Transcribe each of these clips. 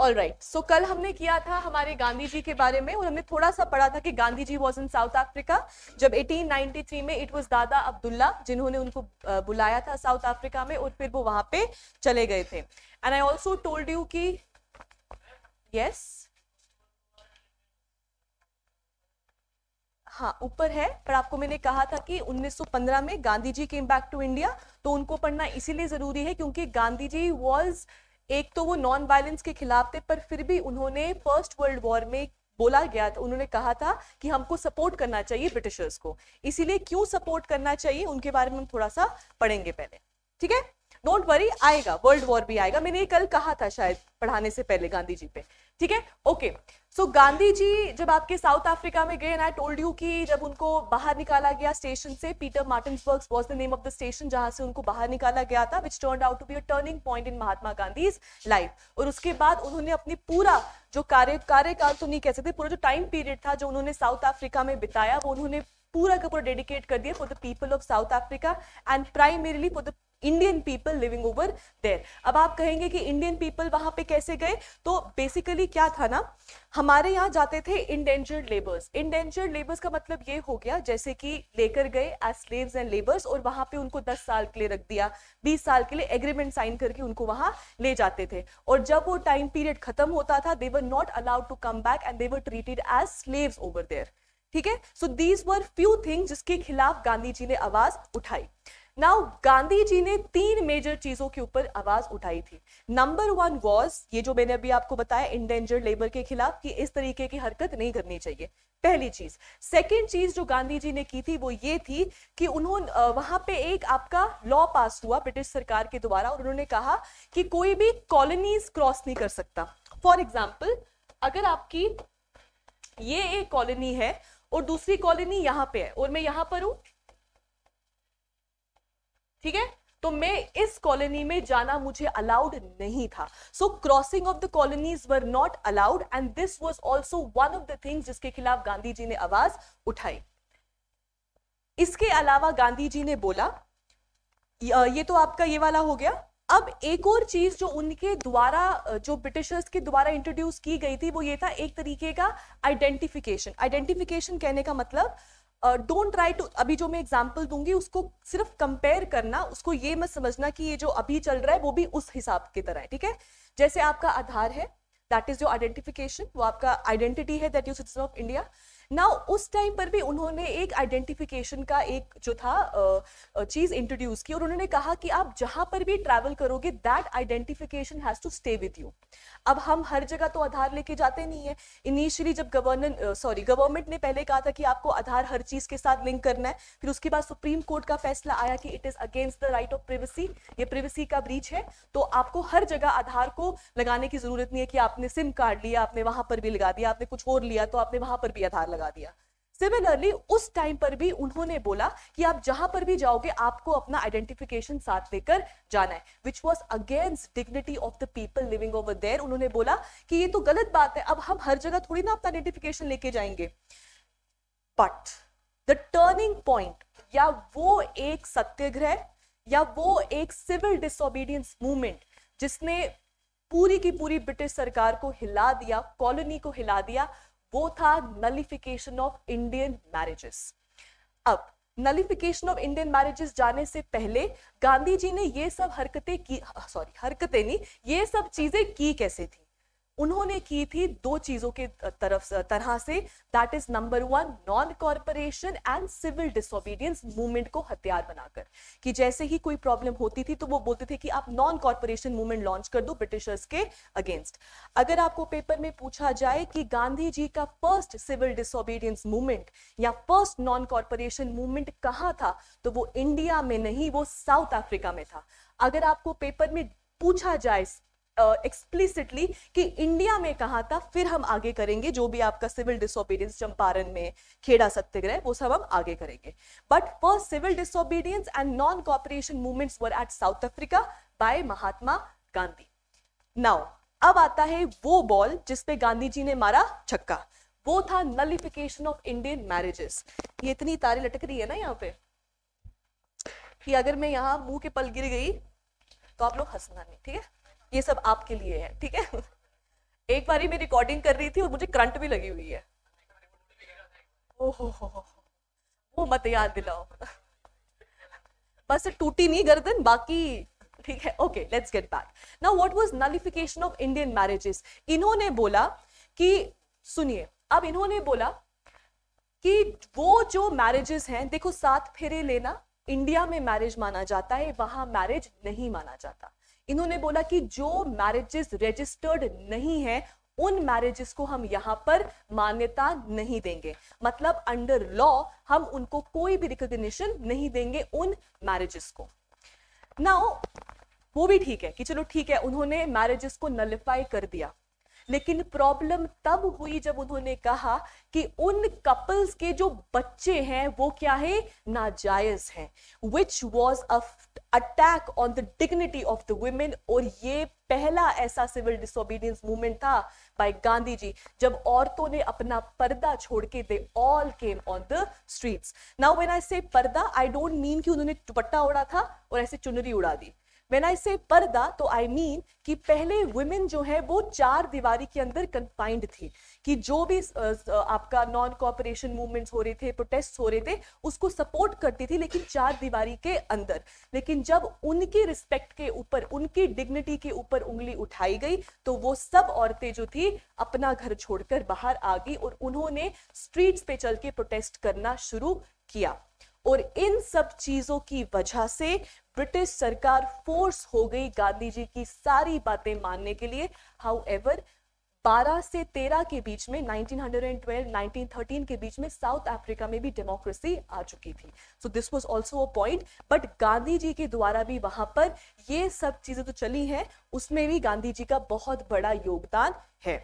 All right so कल हमने किया था हमारे गांधी जी के बारे में और हमने थोड़ा सा पढ़ा था कि Gandhi ji was in South Africa जब 1893 में इट वॉज दादा अब्दुल्ला जिन्होंने उनको बुलाया था साउथ अफ्रीका में और फिर वो वहां पे चले गए थे and I also told you की यस हाँ ऊपर है पर आपको मैंने कहा था कि 1915 में Gandhi ji came back to India तो उनको पढ़ना इसीलिए ज़रूरी है क्योंकि गांधी जी वॉज एक तो वो नॉन वायलेंस के खिलाफ थे पर फिर भी उन्होंने फर्स्ट वर्ल्ड वॉर में बोला गया था उन्होंने कहा था कि हमको सपोर्ट करना चाहिए ब्रिटिशर्स को इसीलिए क्यों सपोर्ट करना चाहिए उनके बारे में हम थोड़ा सा पढ़ेंगे पहले ठीक है डोंट वरी आएगा वर्ल्ड वॉर भी आएगा मैंने ये कल कहा था शायद पढ़ाने से पहले गांधी जी पे ठीक है okay okay. So so, Gandhi ji जब आपके साउथ अफ्रीका में गए एंड आई टोल्ड यू कि जब उनको बाहर निकाला गया स्टेशन से Pietermaritzburg was the name of the station जहां से उनको बाहर निकाला गया था which turn out to be a turning point in Mahatma Gandhi life और उसके बाद उन्होंने अपनी पूरा जो कार्य कार्यकाल तो नहीं कह सकते पूरा जो टाइम पीरियड था जो उन्होंने साउथ अफ्रीका में बिताया वो उन्होंने पूरा का पूरा डेडिकेट कर दिया for the people of South Africa and primarily for the Indian people living over there अब आप कहेंगे कि इंडियन पीपल वहां पे कैसे गए तो बेसिकली क्या था ना हमारे यहाँ जाते थे इंडेंजर्ड लेबर्स इंडेंजर्ड लेबर्स का मतलब ये हो गया जैसे कि लेकर गए एज स्लेव्स एंड लेबर्स और वहां पे उनको दस साल के लिए रख दिया बीस साल के लिए एग्रीमेंट साइन करके उनको वहां ले जाते थे और जब वो टाइम पीरियड खत्म होता था they were not allowed to come back and they were treated as slaves over there ठीक है so these were few thing जिसके खिलाफ गांधी जी ने आवाज उठाई नाउ गांधी जी ने तीन मेजर चीजों के ऊपर आवाज उठाई थी नंबर वन वॉज ये जो मैंने अभी आपको बताया इंडेंजर्ड लेबर के खिलाफ कि इस तरीके की हरकत नहीं करनी चाहिए पहली चीज सेकेंड चीज जो गांधी जी ने की थी वो ये थी कि उन्होंने वहां पे एक आपका लॉ पास हुआ ब्रिटिश सरकार के द्वारा और उन्होंने कहा कि कोई भी कॉलोनीज क्रॉस नहीं कर सकता फॉर एग्जाम्पल अगर आपकी ये एक कॉलोनी है और दूसरी कॉलोनी यहाँ पे है और मैं यहाँ पर हूँ ठीक है तो मैं इस कॉलोनी में जाना मुझे अलाउड नहीं था so crossing of the colonies were not allowed and this was also one of the things जिसके खिलाफ गांधी जी ने आवाज उठाई इसके अलावा गांधी जी ने बोला ये तो आपका ये वाला हो गया अब एक और चीज जो उनके द्वारा जो ब्रिटिशर्स के द्वारा इंट्रोड्यूस की गई थी वो ये था एक तरीके का आइडेंटिफिकेशन आइडेंटिफिकेशन कहने का मतलब डोंट ट्राई टू अभी जो मैं एग्जाम्पल दूंगी उसको सिर्फ कंपेयर करना उसको ये मत समझना कि ये जो अभी चल रहा है वो भी उस हिसाब की तरह है ठीक है जैसे आपका आधार है दैट इज योर आइडेंटिफिकेशन वो आपका आइडेंटिटी है that you citizen of India ना उस टाइम पर भी उन्होंने एक आइडेंटिफिकेशन का एक जो था चीज़ इंट्रोड्यूस की और उन्होंने कहा कि आप जहां पर भी ट्रैवल करोगे that identification has to stay with you अब हम हर जगह तो आधार लेके जाते नहीं है इनिशियली जब गवर्नर सॉरी गवर्नमेंट ने पहले कहा था कि आपको आधार हर चीज़ के साथ लिंक करना है फिर उसके बाद सुप्रीम कोर्ट का फैसला आया कि it is against the right of privacy ये प्रिवेसी का ब्रीच है तो आपको हर जगह आधार को लगाने की ज़रूरत नहीं है कि आपने सिम कार्ड लिया आपने वहां पर भी लगा दिया आपने कुछ और लिया तो आपने वहां पर भी आधार लगा दिया सिमिलरली उस टाइम पर भी उन्होंने बोला कि आप जहां पर भी जाओगे आपको अपना आइडेंटिफिकेशन साथ लेकर जाना है which was against dignity of the people living over there उन्होंने बोला कि ये तो गलत बात है अब हम हर जगह थोड़ी ना अपना आइडेंटिफिकेशन लेके जाएंगे बट द टर्निंग पॉइंट या वो एक सत्याग्रह या वो एक सिविल डिसोबीडियंस मूवमेंट जिसने पूरी की पूरी ब्रिटिश सरकार को हिला दिया कॉलोनी को हिला दिया वो था नलिफिकेशन ऑफ इंडियन मैरिजेस अब नलिफिकेशन ऑफ इंडियन मैरिजेस जाने से पहले गांधी जी ने ये सब हरकतें की सॉरी हरकतें नहीं ये सब चीजें की कैसे थी उन्होंने की थी दो चीजों के तरफ तरह से that is number one non corporation and civil disobedience movement को हथियार बनाकर कि जैसे ही कोई प्रॉब्लम होती थी तो वो बोलते थे कि आप नॉन कॉरपोरेशन मूवमेंट लॉन्च कर दो ब्रिटिशर्स के अगेंस्ट अगर आपको पेपर में पूछा जाए कि गांधी जी का फर्स्ट सिविल डिसोबीडियंस मूवमेंट या फर्स्ट नॉन कॉरपोरेशन मूवमेंट कहाँ था तो वो इंडिया में नहीं वो साउथ अफ्रीका में था अगर आपको पेपर में पूछा जाए एक्सप्लिसिटली कि इंडिया में कहा था फिर हम आगे करेंगे जो भी आपका सिविल डिसोबीडियंस चंपारण में खेड़ा सत्याग्रह वो सब हम आगे करेंगे but first civil disobedience and non cooperation movements were at South Africa by Mahatma Gandhi now अब आता है वो बॉल जिसपे गांधी जी ने मारा छक्का वो था नलिफिकेशन ऑफ इंडियन मैरिजेस ये इतनी तारे लटक रही है ना यहाँ पे कि अगर मैं यहाँ मुंह के पल गिर गई तो आप लोग हंसना नहीं ठीक है ये सब आपके लिए है ठीक है एक बारी मैं रिकॉर्डिंग कर रही थी और मुझे करंट भी लगी हुई है ओहो वो मत याद दिलाओ बस टूटी नहीं गर्दन बाकी ठीक है okay let's get back now what was nullification of Indian marriages इन्होंने बोला कि सुनिए अब इन्होंने बोला कि वो जो मैरिजेस हैं देखो सात फेरे लेना इंडिया में मैरिज माना जाता है वहां मैरिज नहीं माना जाता इन्होंने बोला कि जो मैरिजेस रजिस्टर्ड नहीं है उन मैरिजेस को हम यहां पर मान्यता नहीं देंगे मतलब अंडर लॉ हम उनको कोई भी रिकॉग्निशन नहीं देंगे उन मैरिजेस को नाउ वो भी ठीक है कि चलो ठीक है उन्होंने मैरिजेस को नलिफाई कर दिया लेकिन प्रॉब्लम तब हुई जब उन्होंने कहा कि उन कपल्स के जो बच्चे हैं वो क्या है नाजायज हैं which was attack on the dignity of the women और ये पहला ऐसा सिविल डिसोबीडियंस मूवमेंट था बाय गांधी जी जब औरतों ने अपना पर्दा छोड़ के they all came on the streets now when I say purdah I don't mean कि उन्होंने दुपट्टा उड़ा था और ऐसे चुनरी उड़ा दी वेन आई से पर्दा तो आई I मीन mean कि पहले वुमेन जो है वो चार दीवारी के अंदर कन्फाइंड थी कि जो भी आपका नॉन कॉपरेशन मूवमेंट्स हो रहे थे प्रोटेस्ट हो रहे थे उसको सपोर्ट करती थी लेकिन चार दीवारी के अंदर लेकिन जब उनके रिस्पेक्ट के ऊपर उनकी डिग्निटी के ऊपर उंगली उठाई गई तो वो सब औरतें जो थी अपना घर छोड़कर बाहर आ गई और उन्होंने स्ट्रीट्स पे चल के प्रोटेस्ट करना शुरू किया और इन सब चीजों की वजह से ब्रिटिश सरकार फोर्स हो गई गांधी जी की सारी बातें मानने के लिए हाउ एवर बारह से तेरह के बीच में 1912, 1913 के बीच में साउथ अफ्रीका में भी डेमोक्रेसी आ चुकी थी so this was also a point but Gandhi ji के द्वारा भी वहां पर ये सब चीजें तो चली हैं उसमें भी गांधी जी का बहुत बड़ा योगदान है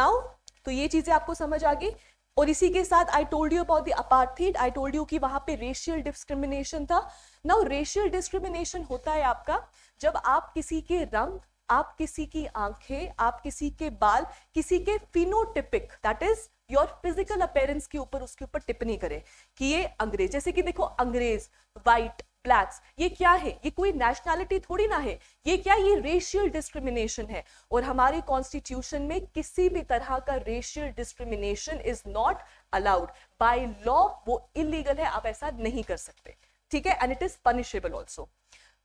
नाउ तो ये चीजें आपको समझ आ गई और इसी के साथ I told you about the apartheid I told you कि वहाँ पे रेशियल डिस्क्रिमिनेशन था नाउ रेशियल डिस्क्रिमिनेशन होता है आपका जब आप किसी के रंग आप किसी की आंखें आप किसी के बाल किसी के phenotypic that is your physical appearance के ऊपर उसके ऊपर टिप्पणी करें कि ये अंग्रेज जैसे कि देखो अंग्रेज वाइट ब्लैक्स ये क्या है ये कोई नेशनैलिटी थोड़ी ना है ये क्या ये रेशियल डिस्क्रिमिनेशन है और हमारे कॉन्स्टिट्यूशन में किसी भी तरह का racial discrimination is not allowed by law वो इलीगल है आप ऐसा नहीं कर सकते ठीक है and it is punishable also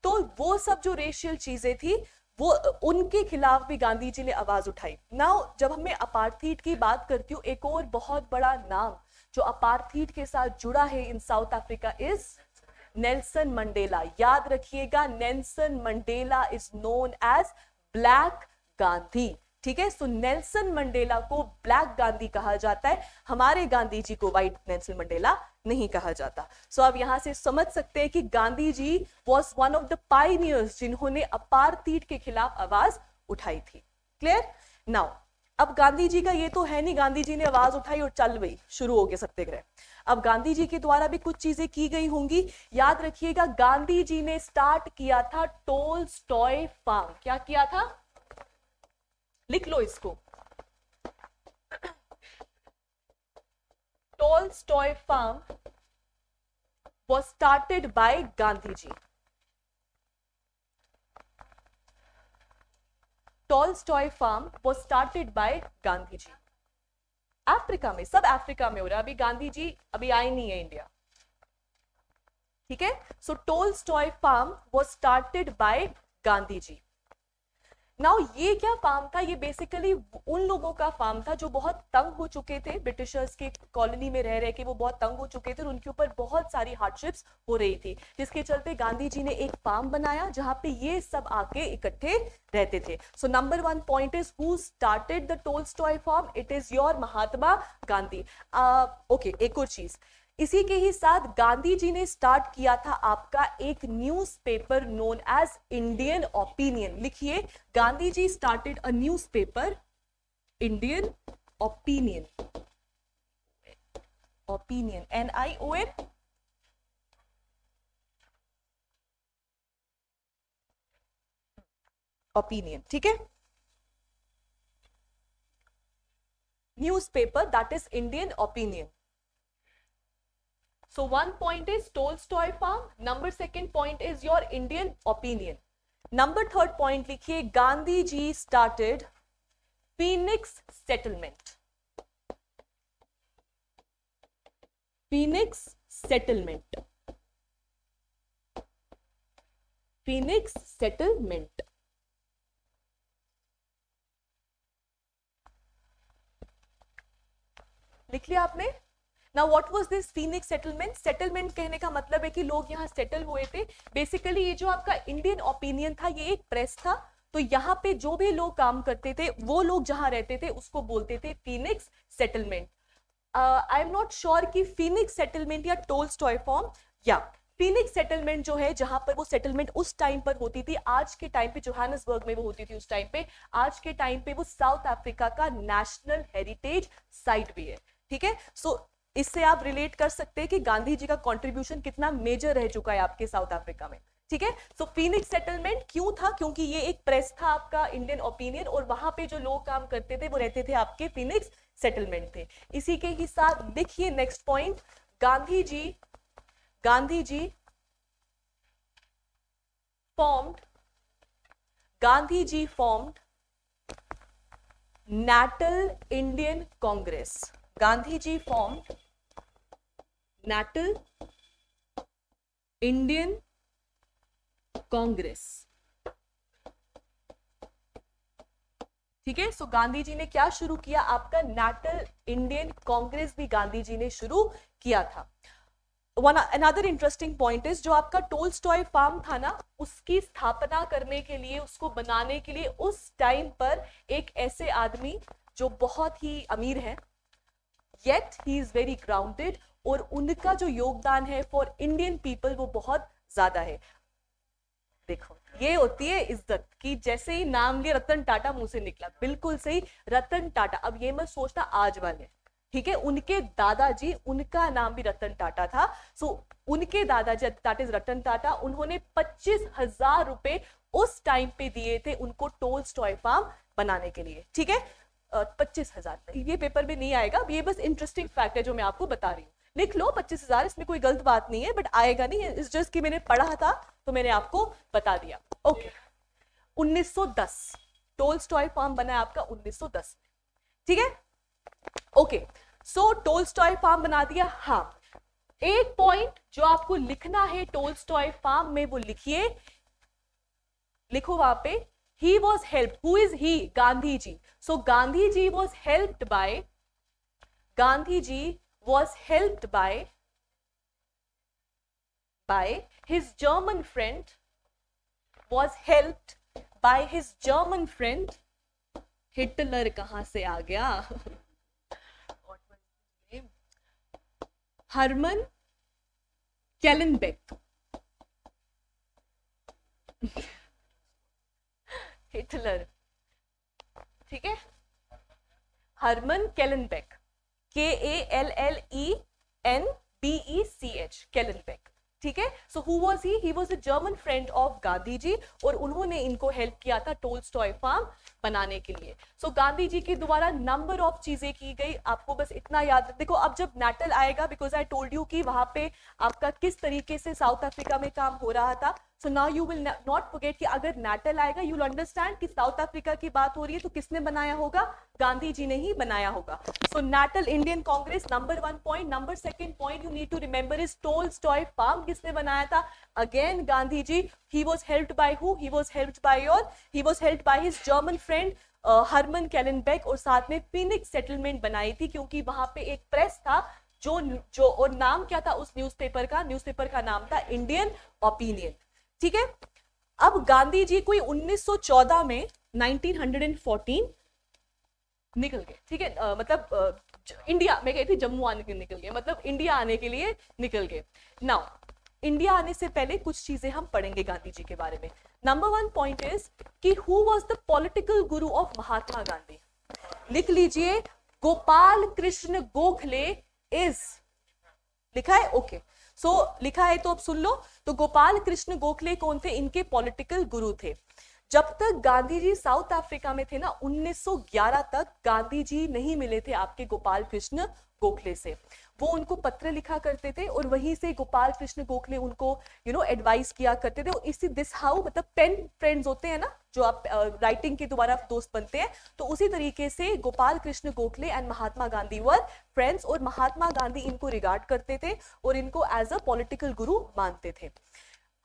तो वो सब जो रेशियल चीजें थी वो उनके खिलाफ भी गांधी जी ने आवाज उठाई नाउ जब मैं अपार्थीट की बात करती हूँ एक और बहुत बड़ा नाम जो अपार्थीट के साथ जुड़ा है in South Africa is Nelson Mandela याद रखिएगा Nelson Mandela is known as black Gandhi ठीक है सो नेल्सन मंडेला को ब्लैक गांधी कहा जाता है हमारे गांधी जी को व्हाइट नेल्सन मंडेला नहीं कहा जाता सो so, आप यहां से समझ सकते हैं कि Gandhi ji was one of the pioneers जिन्होंने अपारतीट के खिलाफ आवाज उठाई थी क्लियर नाउ अब गांधी जी का ये तो है नहीं गांधी जी ने आवाज उठाई और चल गई शुरू हो गया सत्याग्रह अब गांधी जी के द्वारा भी कुछ चीजें की गई होंगी याद रखिएगा गांधी जी ने स्टार्ट किया था टोल स्टॉय फार्म क्या किया था लिख लो इसको Tolstoy farm was started by Gandhi ji Tolstoy farm was started by Gandhi ji Africa में सब अफ्रीका में हो रहा है अभी गांधी जी अभी आए नहीं है इंडिया ठीक है so Tolstoy farm was started by Gandhi ji now ये क्या फार्म था ये बेसिकली उन लोगों का फार्म था जो बहुत तंग हो चुके थे ब्रिटिशर्स के कॉलोनी में रह रहे के वो बहुत तंग हो चुके थे और उनके ऊपर बहुत सारी हार्डशिप्स हो रही थी जिसके चलते गांधी जी ने एक फार्म बनाया जहाँ पे ये सब आके इकट्ठे रहते थे so number one point is who started the Tolstoy farm it is your Mahatma Gandhi okay uh, okay, एक और चीज़ इसी के ही साथ गांधी जी ने स्टार्ट किया था आपका एक newspaper known as Indian opinion लिखिए Gandhi ji started a newspaper Indian opinion opinion N I O N opinion ठीक है newspaper that is Indian opinion So one point is Tolstoy farm. Number second point is your Indian opinion. Number third point लिखिए गांधी जी started Phoenix settlement. Phoenix settlement. Phoenix settlement. लिख लिया आपने ना what was this Phoenix settlement settlement कहने का मतलब है कि लोग यहाँ सेटल हुए थे बेसिकली ये जो आपका इंडियन ओपिनियन था ये एक प्रेस था तो यहाँ पे जो भी लोग काम करते थे वो लोग जहाँ रहते थे उसको बोलते थे Phoenix settlement I am not sure कि फीनिक्स सेटलमेंट या टोल स्टॉय फॉर्म या फीनिक्स सेटलमेंट जो है जहाँ पर वो सेटलमेंट उस टाइम पर होती थी आज के टाइम पे जोहानसबर्ग में वो होती थी उस टाइम पे आज के टाइम पे वो साउथ अफ्रीका का नेशनल हेरिटेज साइट भी है ठीक है सो इससे आप रिलेट कर सकते हैं कि गांधी जी का कॉन्ट्रीब्यूशन कितना मेजर रह चुका है आपके साउथ अफ्रीका में ठीक है सो फीनिक्स सेटलमेंट क्यों था क्योंकि ये एक प्रेस था आपका इंडियन ओपिनियन और वहां पे जो लोग काम करते थे वो रहते थे आपके फीनिक्स सेटलमेंट थे इसी के ही साथ देखिए next point Gandhi ji Gandhi ji formed Gandhi ji formed Natal Indian Congress Gandhiji form Natal Indian Congress ठीक है सो गांधी जी ने क्या शुरू किया आपका नेटल इंडियन कांग्रेस भी गांधी जी ने शुरू किया था one another interesting point is जो आपका टोल स्टॉय फार्म था ना उसकी स्थापना करने के लिए उसको बनाने के लिए उस टाइम पर एक ऐसे आदमी जो बहुत ही अमीर है yet he is very grounded और उनका जो योगदान है फॉर इंडियन पीपल वो बहुत ज़्यादा है देखो ये होती है इज्जत कि जैसे ही नाम लिए रतन टाटा मुंह से निकला बिल्कुल सही रतन टाटा अब ये मैं सोचता आज वाले ठीक है उनके दादाजी उनका नाम भी रतन टाटा था सो उनके दादाजी दैट इज रतन टाटा उन्होंने पच्चीस हजार रुपए उस टाइम पे दिए थे उनको टोल स्टॉय फार्म बनाने के लिए ठीक है पच्चीस हजार तक ये पेपर में नहीं आएगा ये बस इंटरेस्टिंग फैक्ट है जो मैं आपको बता रही हूँ लिख लो पच्चीस हजार इसमें कोई गलत बात नहीं है बट आएगा नहीं इस जस्ट कि मैंने पढ़ा था तो मैंने आपको बता दिया ओके उन्नीस सौ दस फार्म बना है आपका उन्नीस में ठीक है ओके सो टोल फार्म बना दिया हाँ एक पॉइंट जो आपको लिखना है टोल फार्म में वो लिखिए लिखो वहां पे he was helped who is he gandhi ji so gandhi ji was helped by gandhi ji was helped by by his german friend was helped by his german friend hitler kahan se aa gaya what was his name herman kellenbeck Hitler ठीक है Hermann Kallenbach e e K A L L E N B E C H Kallenbach ठीक है so who was he he was a German friend of Gandhi ji और उन्होंने इनको help किया था स्टॉय farm बनाने के लिए सो so, गांधी जी के द्वारा नंबर ऑफ चीजें की गई आपको बस इतना याद देखो अब जब नेटल आएगा बिकॉज आई टोल्ड यू कि वहां पे आपका किस तरीके से साउथ अफ्रीका में काम हो रहा था so now you will not forget कि अगर नेटल आएगा यू विल अंडरस्टैंड कि साउथ अफ्रीका की बात हो रही है तो किसने बनाया होगा गांधी जी ने ही बनाया होगा so Natal Indian Congress number one point number second point you need to remember is Tolstoy farm किसने बनाया था again Gandhi ji he was help by who he was help by your he was help by his German friend Hermann Kallenbach और साथ में Phoenix settlement बनाई थी क्योंकि वहां पे एक प्रेस था जो जो और नाम क्या था उस न्यूज़पेपर का न्यूज़पेपर का नाम था इंडियन ओपिनियन ठीक है अब गांधी जी कोई 1914 में 1914 निकल गए ठीक है मतलब आ, इंडिया मैं कहती जम्मू आने के निकल गए मतलब इंडिया आने के लिए निकल गए नाउ इंडिया आने से पहले कुछ चीजें हम पढ़ेंगे गांधी जी के बारे में नंबर वन पॉइंट इज कि who was the political guru of Mahatma Gandhi लिख लीजिए गोपाल कृष्ण गोखले इज लिखा है ओके okay. सो so, लिखा है तो अब सुन लो तो गोपाल कृष्ण गोखले कौन थे इनके पॉलिटिकल गुरु थे जब तक गांधी जी साउथ अफ्रीका में थे ना 1911 तक गांधी जी नहीं मिले थे आपके गोपाल कृष्ण गोखले से वो उनको पत्र लिखा करते थे और वहीं से गोपाल कृष्ण गोखले उनको यू नो एडवाइस किया करते थे इसी दिस हाउ मतलब पेन फ्रेंड्स होते हैं ना जो आप राइटिंग के द्वारा दोस्त बनते हैं तो उसी तरीके से Gopal Krishna Gokhale and Mahatma Gandhi were friends और महात्मा गांधी इनको रिगार्ड करते थे और इनको एज अ पॉलिटिकल गुरु मानते थे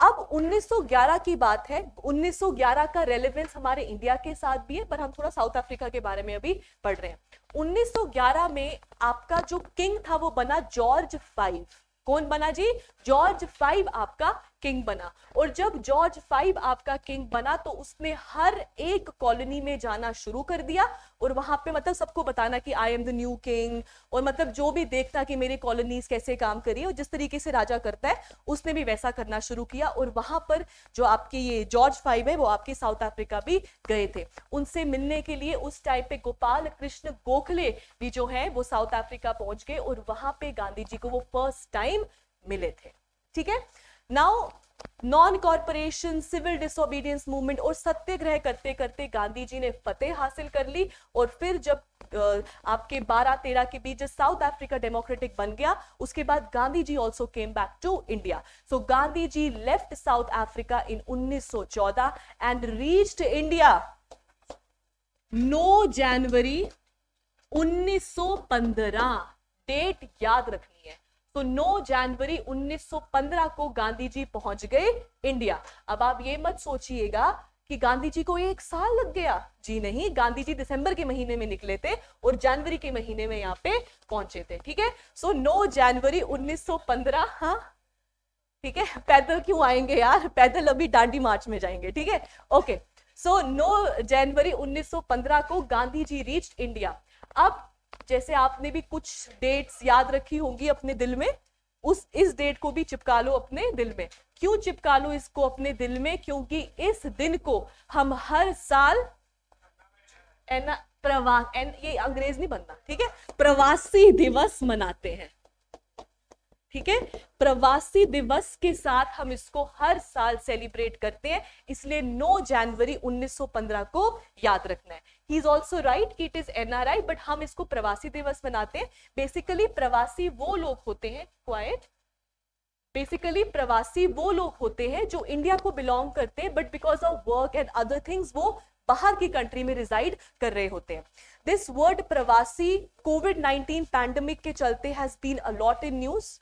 अब 1911 की बात है 1911 का रेलिवेंस हमारे इंडिया के साथ भी है पर हम थोड़ा साउथ अफ्रीका के बारे में अभी पढ़ रहे हैं 1911 में आपका जो किंग था वो बना जॉर्ज फाइव कौन बना जी जॉर्ज फाइव आपका किंग बना और जब जॉर्ज फाइव आपका किंग बना तो उसने हर एक कॉलोनी में जाना शुरू कर दिया और वहां पे मतलब सबको बताना कि I am the new king और मतलब जो भी देखता कि मेरी कॉलोनीज कैसे काम करी और जिस तरीके से राजा करता है उसने भी वैसा करना शुरू किया और वहां पर जो आपके ये जॉर्ज फाइव है वो आपके साउथ अफ्रीका भी गए थे उनसे मिलने के लिए उस टाइम पे गोपाल कृष्ण गोखले भी जो है वो साउथ अफ्रीका पहुंच गए और वहां पे गांधी जी को वो फर्स्ट टाइम मिले थे ठीक है now non cooperation civil disobedience movement और सत्याग्रह करते करते गांधी जी ने फतेह हासिल कर ली और फिर जब आपके 12 तेरह के बीच साउथ अफ्रीका डेमोक्रेटिक बन गया उसके बाद Gandhi ji also came back to India so Gandhi ji left South Africa in 1914 and reached India 9 जनवरी 1915 डेट याद रखना तो 9 जनवरी 1915 को गांधी जी पहुंच गए इंडिया अब आप ये मत सोचिएगा कि गांधी जी को एक साल लग गया जी नहीं गांधी जी दिसंबर के महीने में निकले थे और जनवरी के महीने में यहाँ पे पहुंचे थे ठीक है सो नो जनवरी 1915 हाँ ठीक है पैदल क्यों आएंगे यार पैदल अभी डांडी मार्च में जाएंगे ठीक है ओके सो नो जनवरी 1915 को गांधी जी रीच इंडिया अब जैसे आपने भी कुछ डेट्स याद रखी होंगी अपने दिल में उस इस डेट को भी चिपका लो अपने दिल में क्यों चिपका लो इसको अपने दिल में क्योंकि इस दिन को हम हर साल एना प्रवास एन ये अंग्रेज नहीं बनना ठीक है प्रवासी दिवस मनाते हैं ठीक है प्रवासी दिवस के साथ हम इसको हर साल सेलिब्रेट करते हैं इसलिए 9 जनवरी 1915 को याद रखना है ही इज ऑल्सो राइट कि इट इज एनआरआई बट हम इसको प्रवासी दिवस मनाते हैं बेसिकली प्रवासी वो लोग होते हैं क्वाइट बेसिकली प्रवासी वो लोग होते हैं जो इंडिया को बिलोंग करते हैं but because of work and other things वो बाहर की कंट्री में रिजाइड कर रहे होते हैं दिस वर्ड प्रवासी कोविड 19 पैंडमिक के चलते has been a lot in news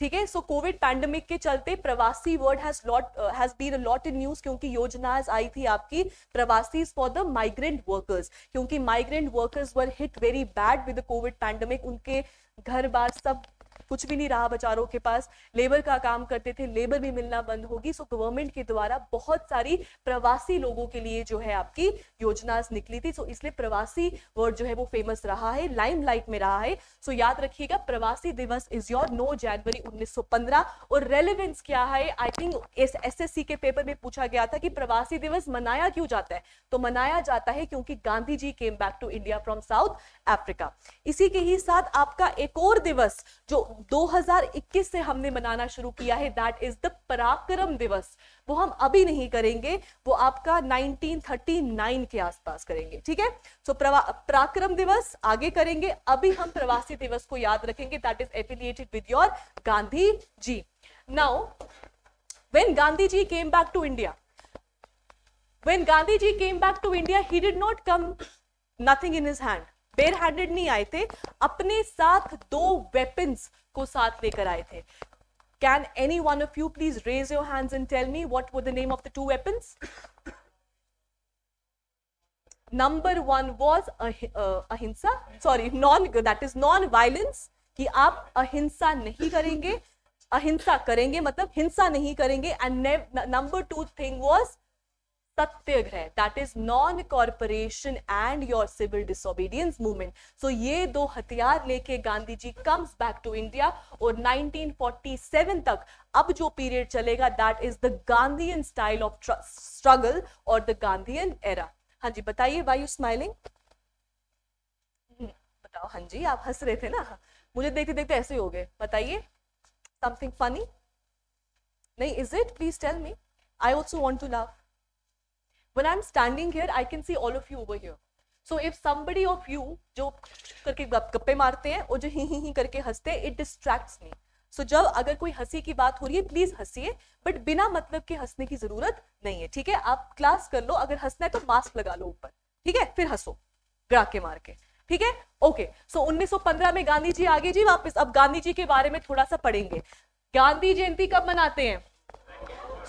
ठीक है सो कोविड पैंडमिक के चलते प्रवासी word has lot has been lot in news क्योंकि योजना आई थी आपकी प्रवासी फॉर द माइग्रेंट वर्कर्स क्योंकि migrant workers were hit very bad with covid pandemic उनके घर बार सब कुछ भी नहीं रहा बेचारों के पास लेबर का काम करते थे लेबर भी मिलना बंद होगी सो गवर्नमेंट के द्वारा बहुत सारी प्रवासी लोगों के लिए जो है आपकी योजना निकली थी सो इसलिए प्रवासी वर्ड जो है वो फेमस रहा है लाइम में रहा है सो याद रखिएगा प्रवासी दिवस इज योर नो जनवरी उन्नीस और रेलिवेंस क्या है आई थिंक एस एस के पेपर में पूछा गया था कि प्रवासी दिवस मनाया क्यों जाता है तो मनाया जाता है क्योंकि Gandhi ji came back to India from South Africa इसी के ही साथ आपका एक और दिवस जो 2021 से हमने मनाना शुरू किया है दैट इज द पराक्रम दिवस वो हम अभी नहीं करेंगे वो आपका 1939 के आसपास करेंगे ठीक है सो पराक्रम दिवस आगे करेंगे अभी हम प्रवासी दिवस को याद रखेंगे that is affiliated with your Gandhi ji now when Gandhi ji came back to India when Gandhi ji came back to India he did not come nothing in is hand bare handed नहीं आए थे अपने साथ दो वेपन्स को साथ लेकर आए थे can any one of you please raise your hands and tell me what were the name of the two weapons number one was ahimsa sorry non that is non violence कि आप अहिंसा नहीं करेंगे अहिंसा करेंगे मतलब हिंसा नहीं करेंगे and number two thing was satyagraha that is non corporation and your civil disobedience movement so ये दो हथियार लेके Gandhi ji comes back to India और 1947 तक अब जो पीरियड चलेगा that is the Gandhian style of struggle और द गांधीयन एरा हाँ जी बताइए वाई यू स्माइलिंग बताओ हाँ जी आप हंस रहे थे ना मुझे देखते देखते ऐसे हो गए बताइए समथिंग फनी नहीं is it please tell me I also want to love when I'm standing here, I can see all of you over here. So if somebody of you जो करके गप्पे मारते हैं और जो ही ही ही करके हंसते हैं इट डिस्ट्रैक्ट्स मी सो जब अगर कोई हंसी की बात हो रही है प्लीज हंसिए बट बिना मतलब के हंसने की जरूरत नहीं है ठीक है आप क्लास कर लो अगर हंसना है तो मास्क लगा लो ऊपर ठीक है फिर हंसो ग्राके मार के ठीक है ओके सो 1915 में गांधी जी आगे जी वापस अब गांधी जी के बारे में थोड़ा सा पढ़ेंगे गांधी जयंती कब मनाते हैं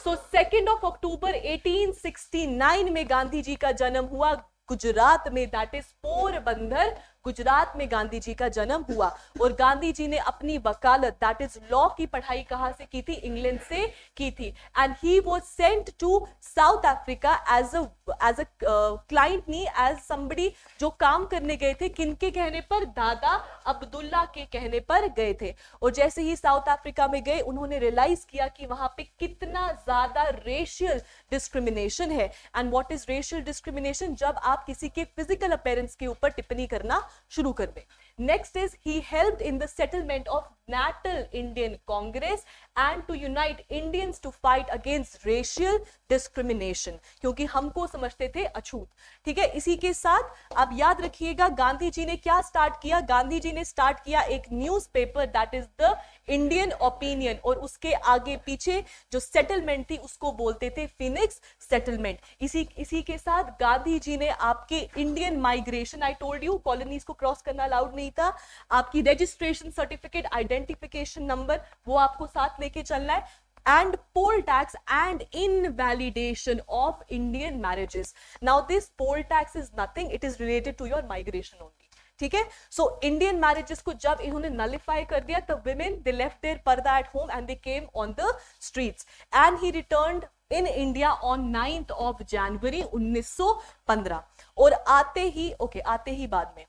सो सेकेंड ऑफ अक्टूबर 1869 में गांधी जी का जन्म हुआ गुजरात में दैट इज पोरबंदर गुजरात में गांधी जी का जन्म हुआ और गांधी जी ने अपनी वकालत दैट इज लॉ की पढ़ाई कहाँ से की थी इंग्लैंड से की थी and he was sent to South Africa as a as a client नहीं एज समबड़ी जो काम करने गए थे किनके कहने पर दादा अब्दुल्ला के कहने पर गए थे और जैसे ही साउथ अफ्रीका में गए उन्होंने रियलाइज किया कि वहां पे कितना ज्यादा रेशियल डिस्क्रिमिनेशन है and what is racial discrimination जब आप किसी के फिजिकल अपेयरेंस के ऊपर टिप्पणी करना शुरू कर दें next is he help in the settlement of Natal Indian Congress and to unite Indians to fight against racial discrimination क्योंकि हमको समझते थे अछूत ठीक है इसी के साथ आप याद रखिएगा गांधी जी ने क्या स्टार्ट किया गांधी जी ने स्टार्ट किया एक newspaper that is the Indian Opinion और उसके आगे पीछे जो सेटलमेंट थी उसको बोलते थे फिनिक्स सेटलमेंट इसी इसी के साथ गांधी जी ने आपके Indian migration I told you colonies को क्रॉस करना अलाउड नहीं तरीका आपकी रजिस्ट्रेशन सर्टिफिकेट आइडेंटिफिकेशन नंबर वो आपको साथ लेके चलना है and poll tax and invalidation of Indian marriages now this poll tax is nothing it is related to your migration only ठीक है सो इंडियन मैरिजेस को जब इन्होंने नलिफाई कर दिया तब women they left their purdah at home and they came on the streets and he return in India on ninth of January 1915 और आते ही ओके okay, आते ही बाद में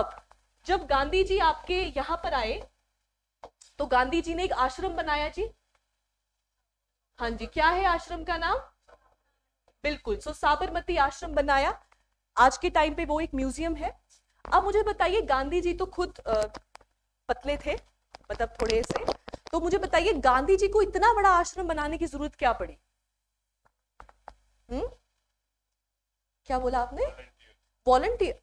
अब जब गांधी जी आपके यहाँ पर आए तो गांधी जी ने एक आश्रम बनाया जी हाँ जी क्या है आश्रम का नाम बिल्कुल सो साबरमती आश्रम बनाया आज के टाइम पे वो एक म्यूजियम है अब मुझे बताइए गांधी जी तो खुद आ, पतले थे मतलब थोड़े से तो मुझे बताइए गांधी जी को इतना बड़ा आश्रम बनाने की जरूरत क्या पड़ी हम्म क्या बोला आपने वॉलंटियर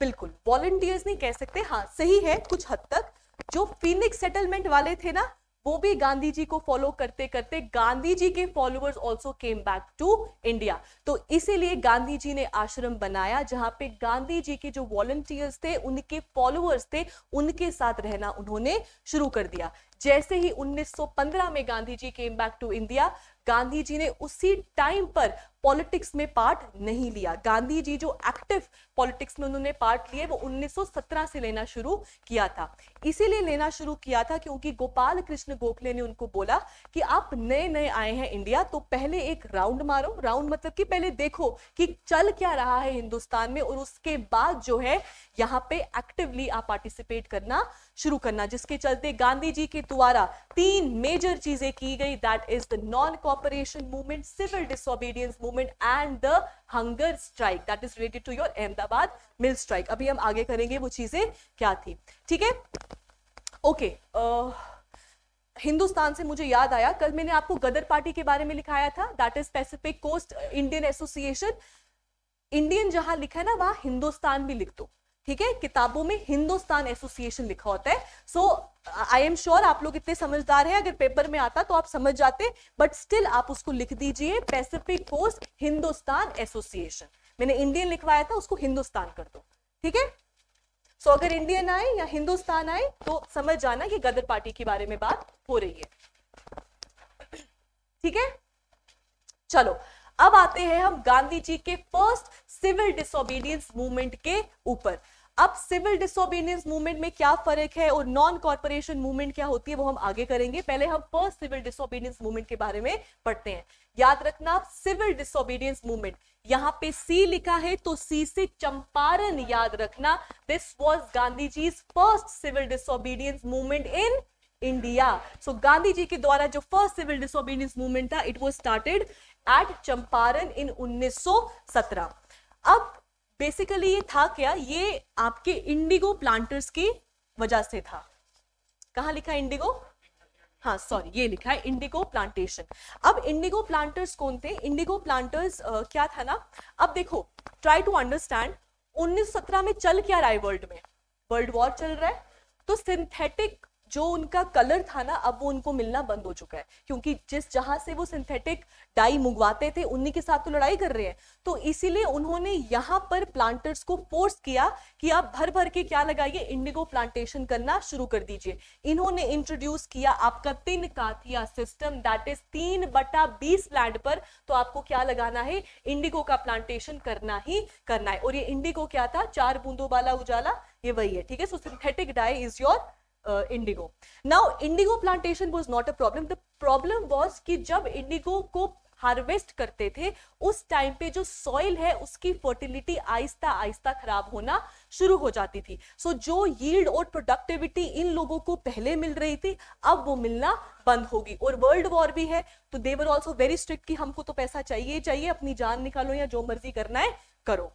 बिल्कुल वॉलंटियर्स नहीं कह सकते हाँ सही है कुछ हद तक जो फिनिक्स सेटलमेंट वाले थे ना वो भी गांधी जी को फॉलो करते करते गांधी जी के followers also came back to India तो इसीलिए गांधी जी ने आश्रम बनाया जहां पे गांधी जी के जो वॉलंटियर्स थे उनके फॉलोअर्स थे उनके साथ रहना उन्होंने शुरू कर दिया जैसे ही 1915 में Gandhi ji came back to India Gandhi ji ने उसी टाइम पर पॉलिटिक्स में पार्ट नहीं लिया गांधी जी जो एक्टिव पॉलिटिक्स में उन्होंने पार्ट लिए वो 1917 से लेना शुरू किया था इसीलिए लेना शुरू किया था क्योंकि गोपाल कृष्ण गोखले ने उनको बोला कि आप नए नए आए हैं इंडिया तो पहले एक राउंड मारो राउंड मतलब कि पहले देखो कि चल क्या रहा है हिंदुस्तान में और उसके बाद जो है यहाँ पे एक्टिवली आप पार्टिसिपेट करना शुरू करना जिसके चलते गांधी जी के द्वारा तीन मेजर चीजें की गई that is the non cooperation movement civil disobedience movement movement and the hunger strike that is related to your Ahmedabad mill strike अभी हम आगे करेंगे वो चीजें क्या थी ठीक है ओके uh, हिंदुस्तान से मुझे याद आया कल मैंने आपको गदर पार्टी के बारे में लिखाया था that is Pacific Coast Indian Association Indian जहां लिखा है ना वहां हिंदुस्तान भी लिख दो ठीक है किताबों में हिंदुस्तान एसोसिएशन लिखा होता है सो आई एम श्योर आप लोग इतने समझदार हैं अगर पेपर में आता तो आप समझ जाते बट स्टिल आप उसको लिख दीजिए पैसिफिक कोस्ट हिंदुस्तान एसोसिएशन मैंने इंडियन लिखवाया था उसको हिंदुस्तान कर दो ठीक है सो अगर इंडियन आए या हिंदुस्तान आए तो समझ जाना कि गदर पार्टी के बारे में बात हो रही है ठीक है चलो अब आते हैं हम गांधी जी के फर्स्ट सिविल डिसोबीडियंस मूवमेंट के ऊपर अब सिविल डिसोबीडियंस मूवमेंट में क्या फर्क है और नॉन कॉर्पोरेशन मूवमेंट क्या होती है वो हम आगे करेंगे पहले हम फर्स्ट सिविल डिसोबीडियंस मूवमेंट के बारे में पढ़ते हैं याद रखना सिविल डिसोबीडियंस मूवमेंट यहाँ पे सी लिखा है तो सी से चंपारण याद रखना this was Gandhi ji first civil disobedience movement in India so Gandhi ji के द्वारा जो फर्स्ट सिविल डिसोबीडियंस मूवमेंट था it was started at Champaran in उन्नीस अब बेसिकली ये था क्या ये आपके इंडिगो प्लांटर्स की वजह से था कहा लिखा इंडिगो हाँ सॉरी ये लिखा है इंडिगो प्लांटेशन अब इंडिगो प्लांटर्स कौन थे इंडिगो प्लांटर्स आ, क्या था ना अब देखो ट्राई टू अंडरस्टैंड 1917 में चल क्या रहा है वर्ल्ड में वर्ल्ड वॉर चल रहा है तो सिंथेटिक जो उनका कलर था ना अब वो उनको मिलना बंद हो चुका है क्योंकि जिस जहां से वो सिंथेटिक डाई मंगवाते थे उन्हीं के साथ तो लड़ाई कर रहे हैं तो इसीलिए उन्होंने यहां पर प्लांटर्स को फोर्स किया कि आप भर भर के क्या लगाइए इंडिगो प्लांटेशन करना शुरू कर दीजिए इन्होंने इंट्रोड्यूस किया आपका तीन काथिया सिस्टम दैट इज तीन बटा बीस लैंड पर तो आपको क्या लगाना है इंडिगो का प्लांटेशन करना ही करना है और ये इंडिगो क्या था चार बूंदों वाला उजाला ये वही है ठीक है so synthetic dye is your uh, indigo now indigo plantation was not a problem the problem was ki जब indigo को हार्वेस्ट करते थे उस टाइम पे जो सॉइल है उसकी फर्टिलिटी आहिस्ता आहिस्ता खराब होना शुरू हो जाती थी सो so, जो यील्ड और प्रोडक्टिविटी इन लोगों को पहले मिल रही थी अब वो मिलना बंद होगी और वर्ल्ड वॉर भी है तो देवर ऑल्सो वेरी स्ट्रिक्ट कि हमको तो पैसा चाहिए चाहिए अपनी जान निकालो या जो मर्जी करना है करो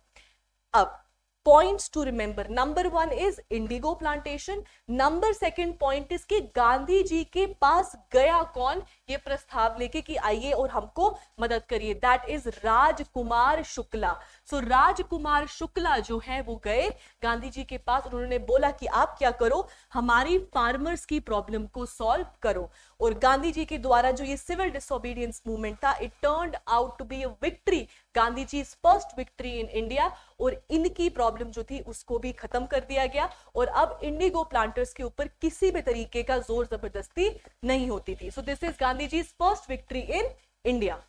अब points to remember number one is indigo plantation number second point is कि गांधी जी के पास गया कौन ये प्रस्ताव लेके कि आइए और हमको मदद करिए that is Rajkumar Shukla so तो राजकुमार शुक्ला जो है वो गए गांधी जी के पास उन्होंने बोला कि आप क्या करो हमारी फार्मर्स की प्रॉब्लम को सॉल्व करो और गांधी जी के द्वारा जो ये सिविल डिसोबीडियंस मूवमेंट था it turn out to be a victory Gandhi ji first victory in India और इनकी प्रॉब्लम जो थी उसको भी खत्म कर दिया गया और अब इंडिगो प्लांटर्स के ऊपर किसी भी तरीके का जोर जबरदस्ती नहीं होती थी so this is Gandhi ji first victory in India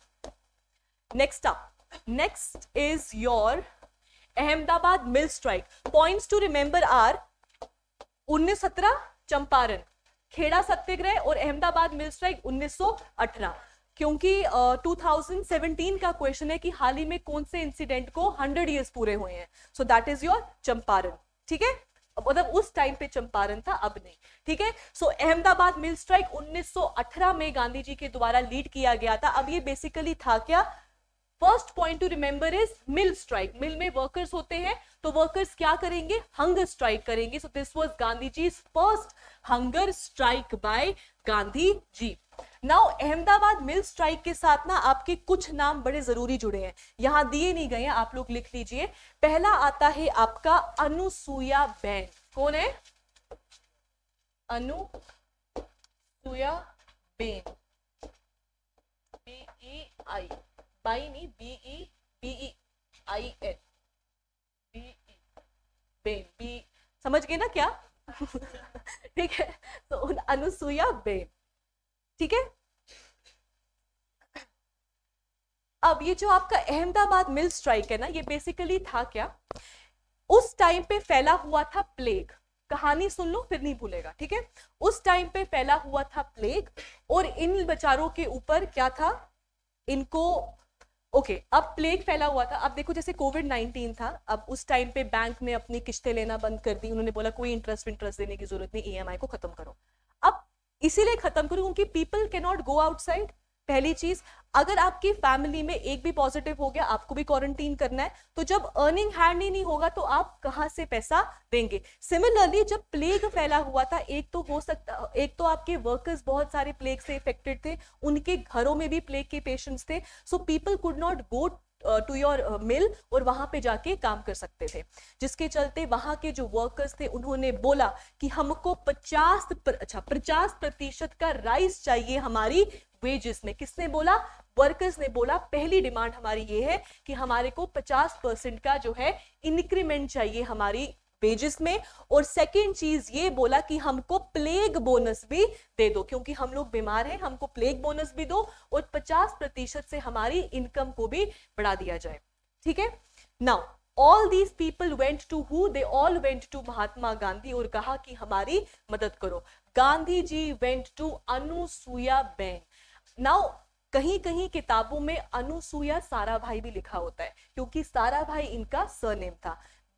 next up is your Ahmedabad mill strike strike. To remember are उन्नीस सत्रह चंपारण खेड़ा सत्याग्रह और अहमदाबाद मिल स्ट्राइक अठारह क्योंकि थाउजेंड सेवनटीन का क्वेश्चन है कि हाल ही में कौन से इंसिडेंट को हंड्रेड ईयर्स पूरे हुए हैं so that is your Champaran ठीक है मतलब उस टाइम पे चंपारण था अब नहीं ठीक है सो अहमदाबाद मिल स्ट्राइक 1918 में गांधी जी के द्वारा लीड किया गया था अब ये बेसिकली था क्या first point to remember is mill strike mill में वर्कर्स होते हैं तो वर्कर्स क्या करेंगे हंगर स्ट्राइक करेंगे so this was Gandhi ji first hunger strike by Gandhi ji now Ahmedabad mill strike के साथ ना आपके कुछ नाम बड़े जरूरी जुड़े हैं यहाँ दिए नहीं गए हैं आप लोग लिख लीजिए पहला आता है आपका अनुसुया बैन कौन है Anusuya Ben B E e I బైని B E B E I N B E Ben B समझ गए ना क्या ठीक है तो उन अनुसुईया बेन ठीक है अब ये जो आपका अहमदाबाद मिल स्ट्राइक है ना ये बेसिकली था क्या उस टाइम पे फैला हुआ था प्लेग कहानी सुन लो फिर नहीं भूलेगा ठीक है उस टाइम पे फैला हुआ था प्लेग और इन बेचारों के ऊपर क्या था इनको ओके okay, अब प्लेग फैला हुआ था अब देखो जैसे कोविड नाइन्टीन था अब उस टाइम पे बैंक ने अपनी किश्तें लेना बंद कर दी उन्होंने बोला कोई इंटरेस्ट इंटरेस्ट देने की जरूरत नहीं ई e को खत्म करो अब इसीलिए खत्म करो क्योंकि पीपल नॉट गो आउटसाइड पहली चीज अगर आपकी फैमिली में एक भी पॉजिटिव हो गया आपको भी क्वारंटीन करना है तो जब अर्निंग हैंड ही नहीं होगा तो आप कहाँ से पैसा देंगे सिमिलरली जब प्लेग फैला हुआ था एक तो हो सकता एक तो आपके वर्कर्स बहुत सारे प्लेग से इफेक्टेड थे उनके घरों में भी प्लेग के पेशेंट्स थे so people could not go to your mill और वहां पे जाके काम कर सकते थे जिसके चलते वहां के जो वर्कर्स थे उन्होंने बोला कि हमको 50 अच्छा 50 प्रतिशत का राइस चाहिए हमारी वेजेस में किसने बोला वर्कर्स ने बोला पहली डिमांड हमारी ये है कि हमारे को 50 परसेंट का जो है इंक्रीमेंट चाहिए हमारी वेजेस में और सेकेंड चीज ये बोला कि हमको प्लेग बोनस भी दे दो क्योंकि हम लोग बीमार हैं हमको प्लेग बोनस भी दो और 50 प्रतिशत से हमारी इनकम को भी बढ़ा दिया जाए ठीक है now all these people went to who they all went to Mahatma Gandhi और कहा कि हमारी मदद करो Gandhi ji went to Anusuya Ben now कहीं कहीं किताबों में अनुसुईया सारा भाई भी लिखा होता है क्योंकि सारा भाई इनका सरनेम था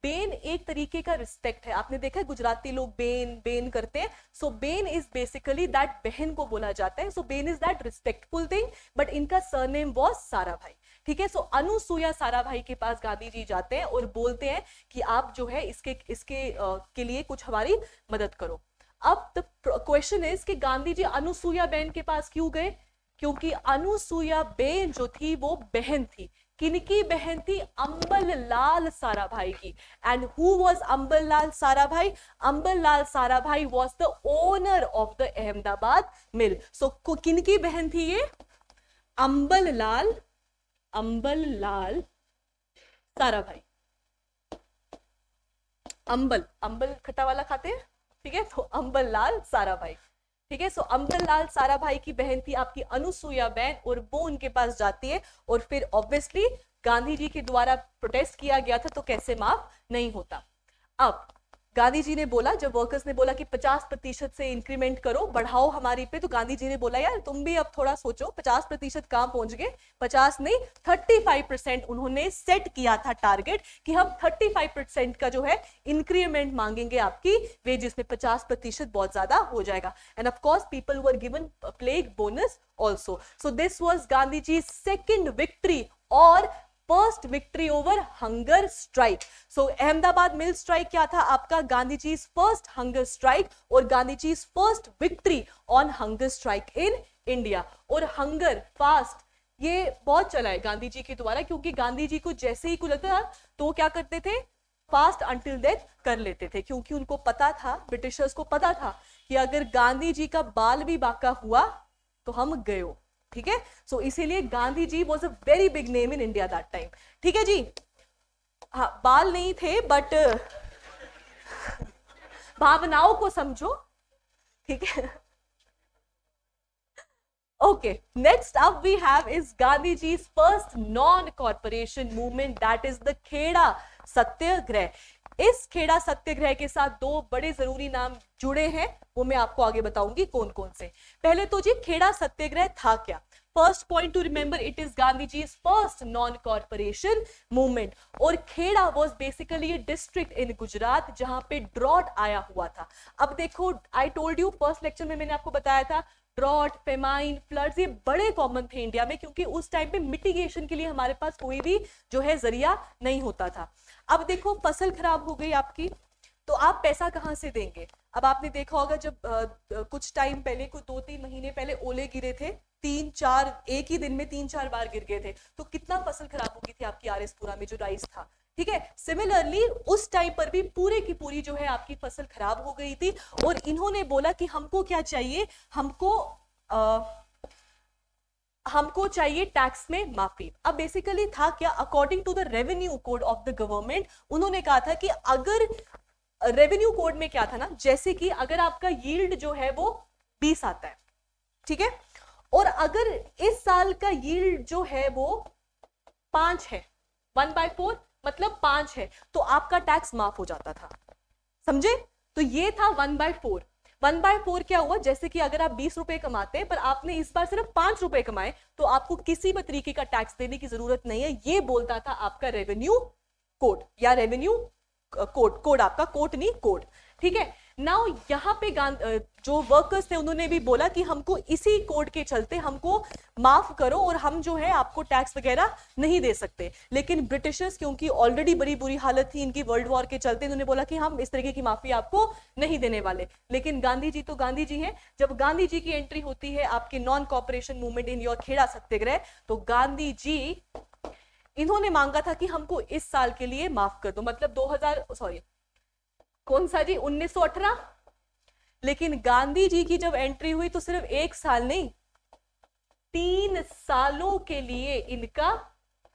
बेन एक तरीके का रिस्पेक्ट है आपने देखा है गुजराती लोग बेन बेन करते हैं so ben is basically that बहन को बोला जाता है so ben is that respectful thing but इनका सरनेम वॉज सारा भाई ठीक है सो अनुसुईया सारा भाई के पास गांधी जी जाते हैं और बोलते हैं कि आप जो है इसके इसके आ, के लिए कुछ हमारी मदद करो अब द क्वेश्चन इज कि गांधी जी अनुसुईया बहन के पास क्यों गए क्योंकि अनुसुईया बे जो थी वो बहन थी किनकी बहन थी अंबल लाल सारा भाई की एंड हु वॉज अंबल लाल सारा भाई अंबल Ambalal Sarabhai was the owner of the Ahmedabad mill so so, किनकी बहन थी ये अंबल लाल अंबल लाल सारा भाई अंबल अंबल खट्टा वाला खाते हैं ठीक है तो अंबल लाल सारा भाई ठीक है सो अम्बरलाल लाल सारा भाई की बहन थी आपकी अनुसुईया बहन और वो उनके पास जाती है और फिर ऑब्वियसली गांधी जी के द्वारा प्रोटेस्ट किया गया था तो कैसे माफ नहीं होता अब गांधी जी ने बोला जब वर्कर्स ने बोला कि 50 प्रतिशत से इंक्रीमेंट करो बढ़ाओ हमारी पे तो गांधी जी ने बोला यार तुम भी अब थोड़ा सोचो 50 प्रतिशत कहाँ पहुंच गए 50 नहीं 35 परसेंट उन्होंने सेट किया था टारगेट कि हम 35 परसेंट का जो है इंक्रीमेंट मांगेंगे आपकी वेजेस में 50 प्रतिशत बहुत ज्यादा हो जाएगा and of course people were given plague bonus also so this was Gandhi ji second victory और first victory over hunger strike so Ahmedabad mill strike क्या था आपका Gandhi ji first hunger strike और Gandhi ji first victory on hunger strike in India और hunger fast ये बहुत चला है गांधी जी के द्वारा क्योंकि गांधी जी को जैसे ही कुछ लगता था तो क्या करते थे फास्ट अंटिल डेथ कर लेते थे क्योंकि उनको पता था ब्रिटिशर्स को पता था कि अगर गांधी जी का बाल भी बाका हुआ तो हम गयो ठीक है सो इसीलिए Gandhi ji was a very big name in India that time ठीक है जी हाँ बाल नहीं थे बट भावनाओं को समझो ठीक है ओके नेक्स्ट अब we have is Gandhi ji first non corporation movement that is the Kheda Satyagraha इस खेड़ा सत्यग्रह के साथ दो बड़े जरूरी नाम जुड़े हैं वो मैं आपको आगे बताऊंगी कौन कौन से पहले तो जी खेड़ा सत्याग्रह था क्या first point to remember it is Gandhi ji first non corporation movement और खेड़ा वॉज बेसिकली ये डिस्ट्रिक्ट इन गुजरात जहां पे ड्रॉट आया हुआ था अब देखो I told you first lecture में मैंने आपको बताया था ड्रॉट पेमाइन फ्लड्स ये बड़े कॉमन थे इंडिया में क्योंकि उस टाइम पे मिटिगेशन के लिए हमारे पास कोई भी जो है जरिया नहीं होता था अब देखो फसल खराब हो गई आपकी तो आप पैसा कहाँ से देंगे अब आपने देखा होगा जब आ, कुछ टाइम पहले कुछ दो तीन महीने पहले ओले गिरे थे तीन चार एक ही दिन में तीन चार बार गिर गए थे तो कितना फसल खराब हो गई थी आपकी आर पूरा में जो राइस था ठीक है सिमिलरली उस टाइम पर भी पूरे की पूरी जो है आपकी फसल खराब हो गई थी और इन्होंने बोला कि हमको क्या चाहिए हमको आ, हमको चाहिए टैक्स में माफी अब बेसिकली था क्या according to the revenue code of the government उन्होंने कहा था कि अगर रेवेन्यू कोड में क्या था ना जैसे कि अगर आपका यील्ड जो है वो बीस आता है ठीक है और अगर इस साल का यील्ड जो है वो पांच है वन बाय फोर मतलब पांच है तो आपका टैक्स माफ हो जाता था समझे तो ये था one by four one by four क्या हुआ जैसे कि अगर आप बीस रुपए कमाते हैं पर आपने इस बार सिर्फ पांच रुपए कमाए तो आपको किसी भी तरीके का टैक्स देने की जरूरत नहीं है ये बोलता था आपका रेवेन्यू कोड या रेवेन्यू कोड कोड आपका कोट नहीं कोड ठीक है नाउ यहाँ पे जो वर्कर्स थे उन्होंने भी बोला कि हमको इसी कोड के चलते हमको माफ करो और हम जो है आपको टैक्स वगैरह नहीं दे सकते लेकिन ब्रिटिशर्स क्योंकि ऑलरेडी बड़ी बुरी हालत थी इनकी वर्ल्ड वॉर के चलते इन्होंने बोला कि हम इस तरीके की माफी आपको नहीं देने वाले लेकिन गांधी जी तो गांधी जी हैं जब गांधी जी की एंट्री होती है आपके non cooperation movement in your Kheda Satyagraha तो गांधी जी इन्होंने मांगा था कि हमको इस साल के लिए माफ कर दो मतलब 2000 सॉरी कौन सा जी 1918 लेकिन गांधी जी की जब एंट्री हुई तो सिर्फ एक साल नहीं तीन सालों के लिए इनका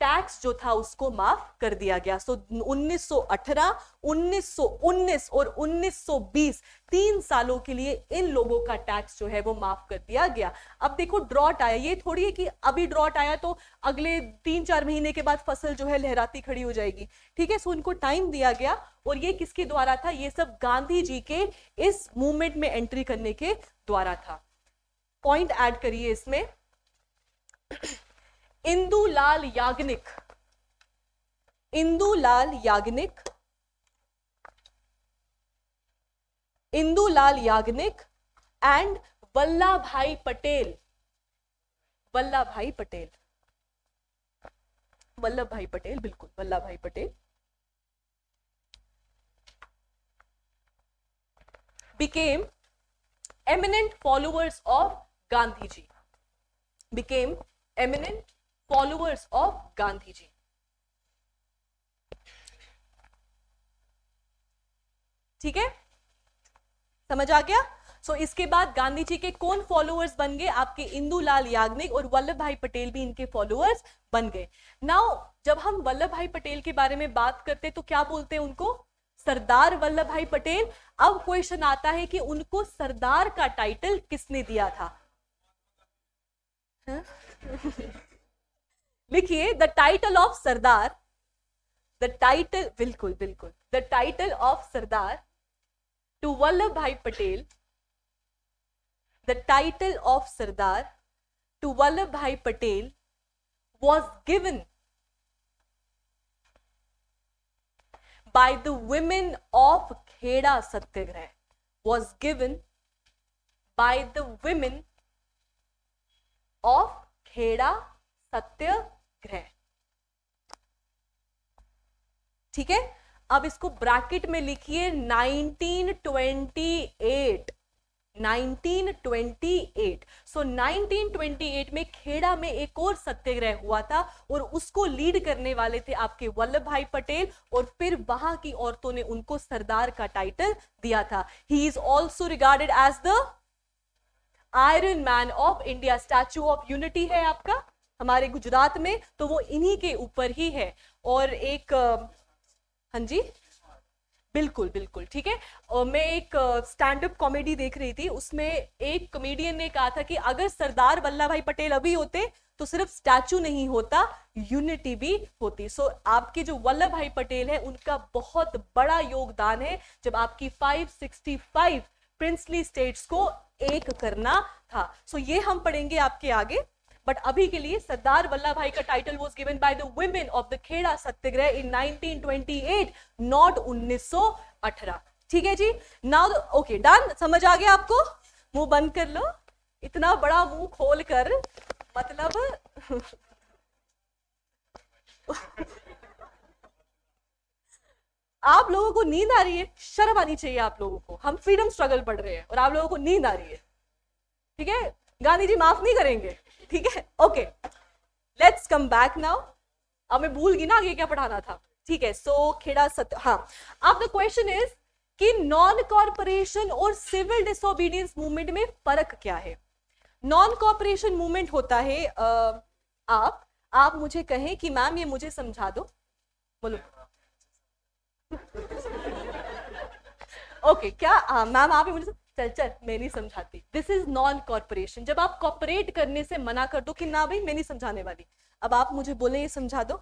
टैक्स जो था उसको माफ कर दिया गया सो so, 1918, 1919 और 1920 तीन सालों के लिए इन लोगों का टैक्स जो है वो माफ कर दिया गया अब देखो ड्रॉट आया ये थोड़ी है कि अभी ड्रॉट आया तो अगले तीन चार महीने के बाद फसल जो है लहराती खड़ी हो जाएगी ठीक है सो उनको टाइम दिया गया और ये किसके द्वारा था ये सब गांधी जी के इस मूवमेंट में एंट्री करने के द्वारा था पॉइंट ऐड करिए इसमें इंदुलाल याग्निक इंदुलाल याग्निक इंदुलाल याग्निक एंड वल्लभ भाई पटेल वल्लभ भाई पटेल वल्लभ भाई पटेल बिल्कुल Vallabhbhai Patel became eminent followers of Gandhi ji became eminent followers of Gandhi ji ठीक है समझ आ गया सो so, इसके बाद गांधी जी के कौन फॉलोअर्स बन गए आपके इंदूलाल याग्निक और वल्लभ भाई पटेल भी इनके फॉलोअर्स बन गए नाउ जब हम वल्लभ भाई पटेल के बारे में बात करते तो क्या बोलते हैं उनको सरदार वल्लभ भाई पटेल अब क्वेश्चन आता है कि उनको सरदार का टाइटल किसने दिया था हाँ? लिखिए the title of Sardar the title बिल्कुल बिल्कुल the title of Sardar to Vallabhbhai Patel the title of Sardar to Vallabhbhai Patel was given by the women of Kheda Satyagraha was given by the women of Kheda Satyagraha ठीक है अब इसको ब्रैकेट में लिखिए 1928 1928 सो so, 1928 में खेड़ा में एक और सत्याग्रह हुआ था और उसको लीड करने वाले थे आपके वल्लभ भाई पटेल और फिर वहां की औरतों ने उनको सरदार का टाइटल दिया था he is also regarded as the Iron Man of India Statue of Unity है आपका हमारे गुजरात में तो वो इन्हीं के ऊपर ही है और एक हाँ जी बिल्कुल बिल्कुल ठीक है और मैं एक स्टैंड अप कॉमेडी देख रही थी उसमें एक कॉमेडियन ने कहा था कि अगर सरदार वल्लभ भाई पटेल अभी होते तो सिर्फ स्टैचू नहीं होता यूनिटी भी होती सो so, आपके जो वल्लभ भाई पटेल है उनका बहुत बड़ा योगदान है जब आपकी 565 प्रिंसली स्टेट्स को एक करना था सो so, ये हम पढ़ेंगे आपके आगे बट अभी के लिए सरदार वल्लभ भाई का title was given by the women of the Kheda Satyagraha in 1928 not 1918 ठीक है जी नाउ ओके डन समझ आ गया आपको मुंह बंद कर लो इतना बड़ा मुंह खोल कर मतलब आप लोगों को नींद आ रही है शर्म आनी चाहिए आप लोगों को हम फ्रीडम स्ट्रगल पढ़ रहे हैं और आप लोगों को नींद आ रही है ठीक है गांधी जी माफ नहीं करेंगे ठीक है okay let's come back now अब मैं भूल गई ना आगे क्या पढ़ाना था ठीक है सो so, खेड़ा सत्य हाँ अब द क्वेश्चन इज कि नॉन कॉरपोरेशन और सिविल डिसोबीडियंस मूवमेंट में फर्क क्या है नॉन कॉरपोरेशन मूवमेंट होता है आप आप मुझे कहें कि मैम ये मुझे समझा दो बोलो ओके okay, क्या मैम हाँ, आप ही मुझे चल चल मैं नहीं समझाती दिस इज नॉन कॉरपोरेशन जब आप कॉपरेट करने से मना कर दो कि ना भाई मैं नहीं समझाने वाली अब आप मुझे बोले ये समझा दो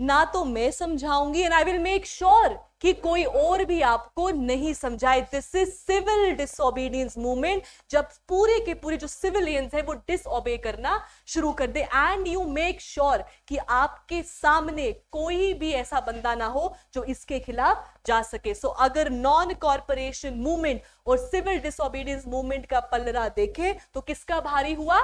ना तो मैं समझाऊंगी and I will make sure कि कोई और भी आपको नहीं समझाए this is civil disobedience movement जब पूरे के पूरे जो सिविलियंस है वो डिसओबे करना शुरू कर दे एंड यू मेक श्योर कि आपके सामने कोई भी ऐसा बंदा ना हो जो इसके खिलाफ जा सके सो so, अगर नॉन कॉरपोरेशन मूवमेंट और सिविल डिसोबीडियंस मूवमेंट का पलरा देखे तो किसका भारी हुआ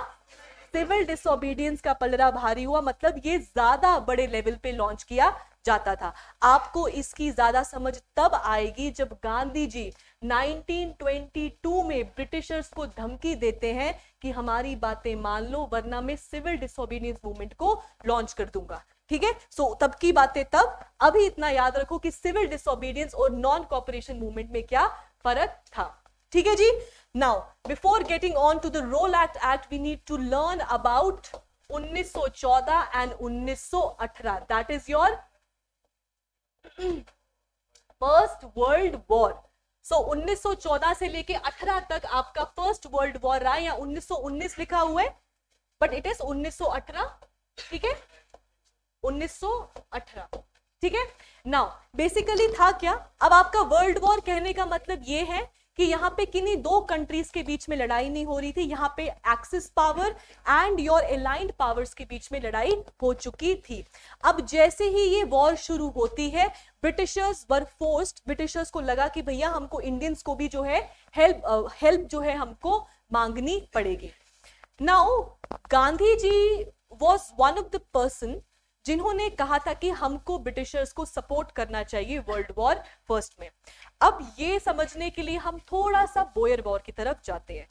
सिविल डिसोबीडियंस का पलड़ा भारी हुआ मतलब ये ज्यादा बड़े लेवल पे लॉन्च किया जाता था आपको इसकी ज्यादा समझ तब आएगी जब गांधी जी 1922 में ब्रिटिशर्स को धमकी देते हैं कि हमारी बातें मान लो वरना मैं सिविल डिसोबीडियंस मूवमेंट को लॉन्च कर दूंगा ठीक है सो तब की बातें तब अभी इतना याद रखो कि सिविल डिसोबीडियंस और नॉन कॉपरेशन मूवमेंट में क्या फर्क था ठीक है जी Now, before getting on to the Roll Act Act, we need to learn about 1914 and 1918. That is your First world War so 1914 से लेके 18 तक आपका फर्स्ट वर्ल्ड वॉर रहा है या 1919 लिखा हुआ है बट इट इज 1918 ठीक है 1918 ठीक है नाउ बेसिकली था क्या अब आपका वर्ल्ड वॉर कहने का मतलब ये है कि यहाँ पे किन्हीं दो कंट्रीज के बीच में लड़ाई नहीं हो रही थी यहाँ पे Axis power and your Allied powers के बीच में लड़ाई हो चुकी थी अब जैसे ही ये वॉर शुरू होती है ब्रिटिशर्स वर फोर्स्ड ब्रिटिशर्स को लगा कि भैया हमको इंडियंस को भी जो है हेल्प हेल्प uh, जो है हमको मांगनी पड़ेगी now Gandhi ji was one of the person जिन्होंने कहा था कि हमको ब्रिटिशर्स को सपोर्ट करना चाहिए वर्ल्ड वॉर फर्स्ट में अब ये समझने के लिए हम थोड़ा सा बोयर वॉर की तरफ जाते हैं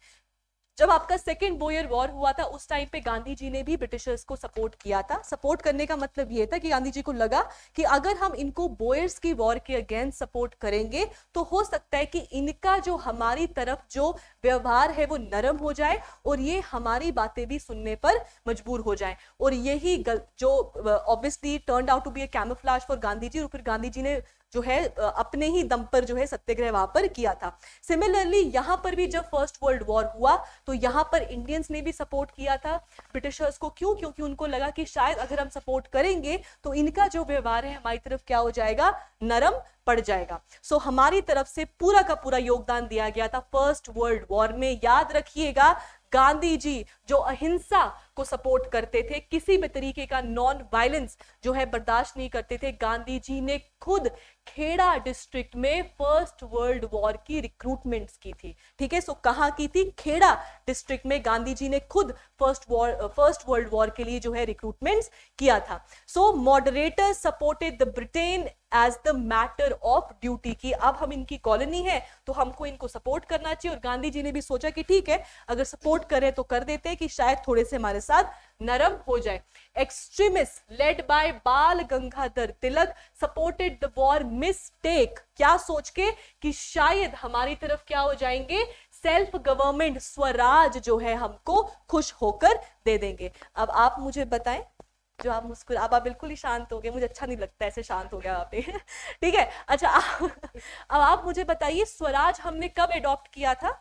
जब आपका सेकेंड बोयर वॉर हुआ था उस टाइम पे गांधी जी ने भी ब्रिटिशर्स को सपोर्ट किया था सपोर्ट करने का मतलब यह था कि गांधी जी को लगा कि अगर हम इनको बोयर्स की वॉर के अगेंस्ट सपोर्ट करेंगे तो हो सकता है कि इनका जो हमारी तरफ जो व्यवहार है वो नरम हो जाए और ये हमारी बातें भी सुनने पर मजबूर हो जाए और यही जो obviously turn out to be a camouflage for Gandhi ji और फिर गांधी जी ने जो है अपने ही दम पर जो है सत्याग्रह वहां पर किया था सिमिलरली यहां पर भी जब फर्स्ट वर्ल्ड वॉर हुआ तो यहां पर इंडियंस ने भी सपोर्ट किया था ब्रिटिशर्स को क्यों क्योंकि उनको लगा कि शायद अगर हम सपोर्ट करेंगे तो इनका जो व्यवहार है हमारी तरफ क्या हो जाएगा नरम पड़ जाएगा सो so, हमारी तरफ से पूरा का पूरा योगदान दिया गया था फर्स्ट वर्ल्ड वॉर में याद रखिएगा गांधी जी जो अहिंसा को सपोर्ट करते थे किसी भी तरीके का नॉन वायलेंस जो है बर्दाश्त नहीं करते थे गांधी जी ने खुद खेड़ा डिस्ट्रिक्ट में फर्स्ट वर्ल्ड वॉर की रिक्रूटमेंट की थी ठीक है सो कहा की थी खेड़ा डिस्ट्रिक्ट में गांधी जी ने खुद first war first world war के लिए जो है रिक्रूटमेंट किया था so moderator supported the Britain as the matter of duty की अब हम इनकी कॉलोनी है तो हमको इनको सपोर्ट करना चाहिए और गांधी जी ने भी सोचा कि ठीक है अगर सपोर्ट करें तो कर देते हैं कि शायद थोड़े से हमारे साथ नरम हो जाए extremist led by Bal Gangadhar Tilak supported the war mistake क्या सोच के कि शायद हमारी तरफ क्या हो जाएंगे सेल्फ गवर्नमेंट स्वराज जो है हमको खुश होकर दे देंगे अब आप मुझे बताएं जो आप मुस्कुरा आप, आप बिल्कुल ही शांत हो गए मुझे अच्छा नहीं लगता ऐसे शांत हो गया आप ठीक है अच्छा अब आप मुझे बताइए स्वराज हमने कब एडॉप्ट किया था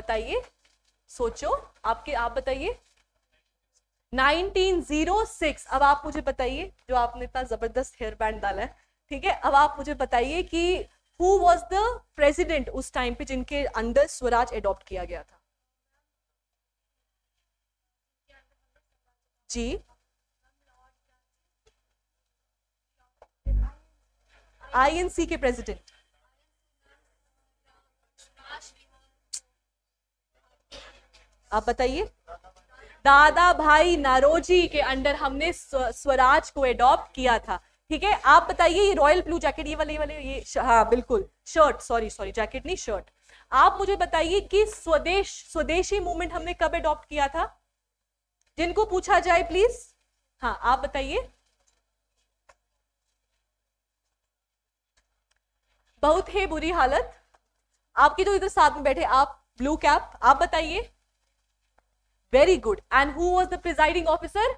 बताइए सोचो आपके आप बताइए 1906 अब आप मुझे बताइए जो आपने इतना जबरदस्त हेयर बैंड डाला है ठीक है अब आप मुझे बताइए कि हु वॉज द प्रेजिडेंट उस टाइम पे जिनके अंदर स्वराज एडॉप्ट किया गया था जी आईएनसी के प्रेसिडेंट आप बताइए दादा भाई नारोजी के अंडर हमने स्वराज को एडॉप्ट किया था ठीक है आप बताइए ये रॉयल ब्लू जैकेट ये वाले ये वाले ये हाँ बिल्कुल शर्ट सॉरी सॉरी जैकेट नहीं शर्ट आप मुझे बताइए कि स्वदेश स्वदेशी मूवमेंट हमने कब एडॉप्ट किया था जिनको पूछा जाए प्लीज हाँ आप बताइए बहुत है बुरी हालत आपकी जो तो इधर साथ में बैठे आप ब्लू कैप आप बताइए very good and who was the presiding officer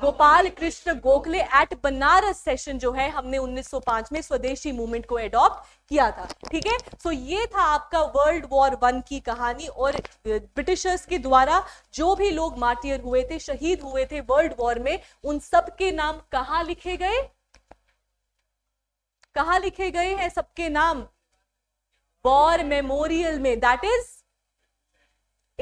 Gopal Krishna Gokhale at Banaras session जो है हमने 1905 में स्वदेशी मूवमेंट को एडॉप्ट किया था ठीक है सो ये था आपका वर्ल्ड वॉर वन की कहानी और ब्रिटिशर्स के द्वारा जो भी लोग मार्टियर हुए थे शहीद हुए थे वर्ल्ड वॉर में उन सब के नाम कहा लिखे गए कहा लिखे गए हैं सबके नाम वॉर मेमोरियल में that is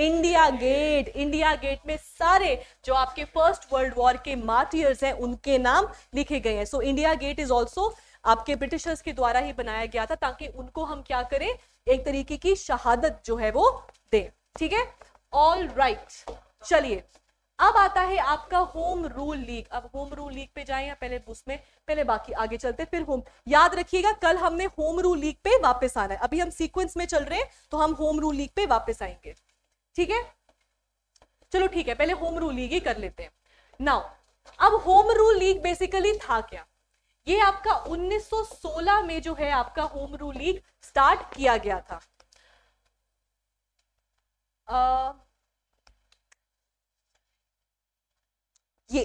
India gate India gate में सारे जो आपके फर्स्ट वर्ल्ड वॉर के मार्टियर्स हैं उनके नाम लिखे गए हैं so India gate is also आपके ब्रिटिशर्स के द्वारा ही बनाया गया था ताकि उनको हम क्या करें एक तरीके की शहादत जो है वो दें ठीक है ऑल राइट चलिए अब आता है आपका होम रूल लीग अब होम रूल लीग पे जाए या पहले उसमें पहले बाकी आगे चलते फिर होम याद रखिएगा कल हमने होम रूल लीग पे वापस आना है अभी हम सीक्वेंस में चल रहे हैं तो हम होम रूल लीग पे वापस आएंगे ठीक है चलो ठीक है पहले होम रूल लीग ही कर लेते हैं नाउ अब होम रूल लीग बेसिकली था क्या ये आपका 1916 में जो है आपका होम रूल लीग स्टार्ट किया गया था आ, ये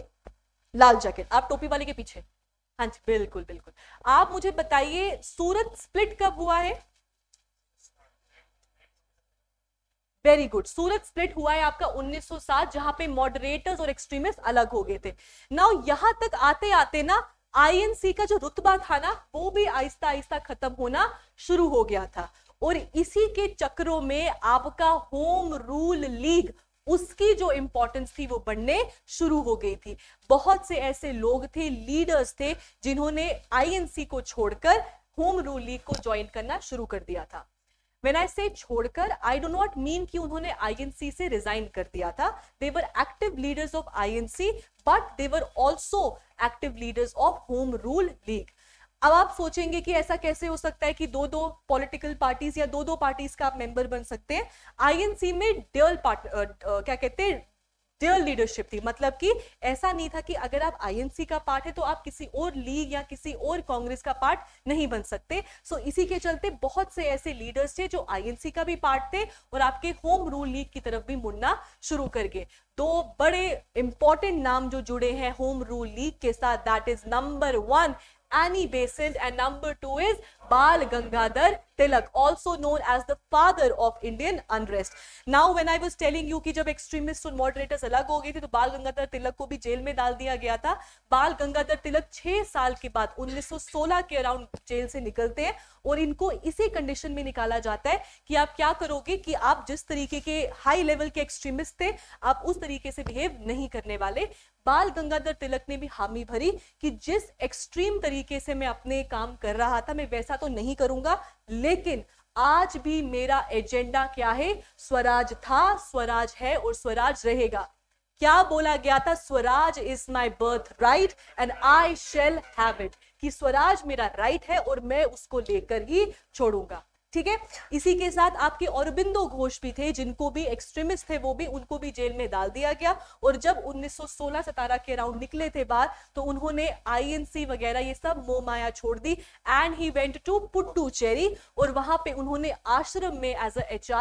लाल जैकेट आप टोपी वाले के पीछे हाँ जी बिल्कुल बिल्कुल आप मुझे बताइए सूरत स्प्लिट कब हुआ है वेरी गुड सूरत स्प्लिट हुआ है आपका 1907 जहां पे मॉडरेटर्स और एक्सट्रीमिस्ट अलग हो गए थे नाउ यहां तक आते आते ना आईएनसी का जो रुतबा था ना वो भी आहिस्ता आहिस्ता खत्म होना शुरू हो गया था और इसी के चक्रों में आपका होम रूल लीग उसकी जो इंपॉर्टेंस थी वो बढ़ने शुरू हो गई थी बहुत से ऐसे लोग थे लीडर्स थे जिन्होंने आईएनसी को छोड़कर होम रूल लीग को ज्वाइन करना शुरू कर दिया था When I say छोड़कर आई do not मीन कि उन्होंने आईएनसी से रिजाइन कर दिया था they were active leaders of C but they were also active leaders of home rule league अब आप सोचेंगे कि ऐसा कैसे हो सकता है कि दो दो पॉलिटिकल पार्टीज या दो दो पार्टीज का आप मेंबर बन सकते हैं आईएनसी में डल पार्ट क्या कहते हैं डियर लीडरशिप थी मतलब कि ऐसा नहीं था कि अगर आप आईएनसी का पार्ट है तो आप किसी और लीग या किसी और कांग्रेस का पार्ट नहीं बन सकते सो so, इसी के चलते बहुत से ऐसे लीडर्स थे जो आईएनसी का भी पार्ट थे और आपके होम रूल लीग की तरफ भी मुड़ना शुरू कर गए दो बड़े इंपॉर्टेंट नाम जो जुड़े हैं होम रूल लीग के साथ that is number one Annie Besant and number 2 is Bal Gangadhar Tilak also known as the father of Indian unrest. Now when I was telling you कि जब extremists और moderators अलग हो गए थे तो बाल गंगाधर तिलक को भी जेल में डाल दिया गया था बाल गंगाधर तिलक छह साल के बाद 1916 के अराउंड जेल से निकलते हैं और इनको इसी कंडीशन में निकाला जाता है कि आप क्या करोगे कि आप जिस तरीके के हाई लेवल के एक्सट्रीमिस्ट थे आप उस तरीके से बिहेव नहीं करने वाले बाल गंगाधर तिलक ने भी हामी भरी कि जिस एक्सट्रीम तरीके से मैं अपने काम कर रहा था मैं वैसा तो नहीं करूंगा लेकिन आज भी मेरा एजेंडा क्या है स्वराज था स्वराज है और स्वराज रहेगा क्या बोला गया था Swaraj is my birth right and I shall have it कि स्वराज मेरा राइट right है और मैं उसको लेकर ही छोड़ूंगा ठीक है इसी के साथ आपके औरबिंदो घोष भी थे जिनको भी एक्सट्रीमिस्ट थे वो भी उनको भी जेल में डाल दिया गया और जब 1916 17 के राउंड निकले थे बाहर तो उन्होंने आईएनसी वगैरह ये सब मोमाया छोड़ दी and he went to Puducherry और वहां पे उन्होंने आश्रम में एज अ एच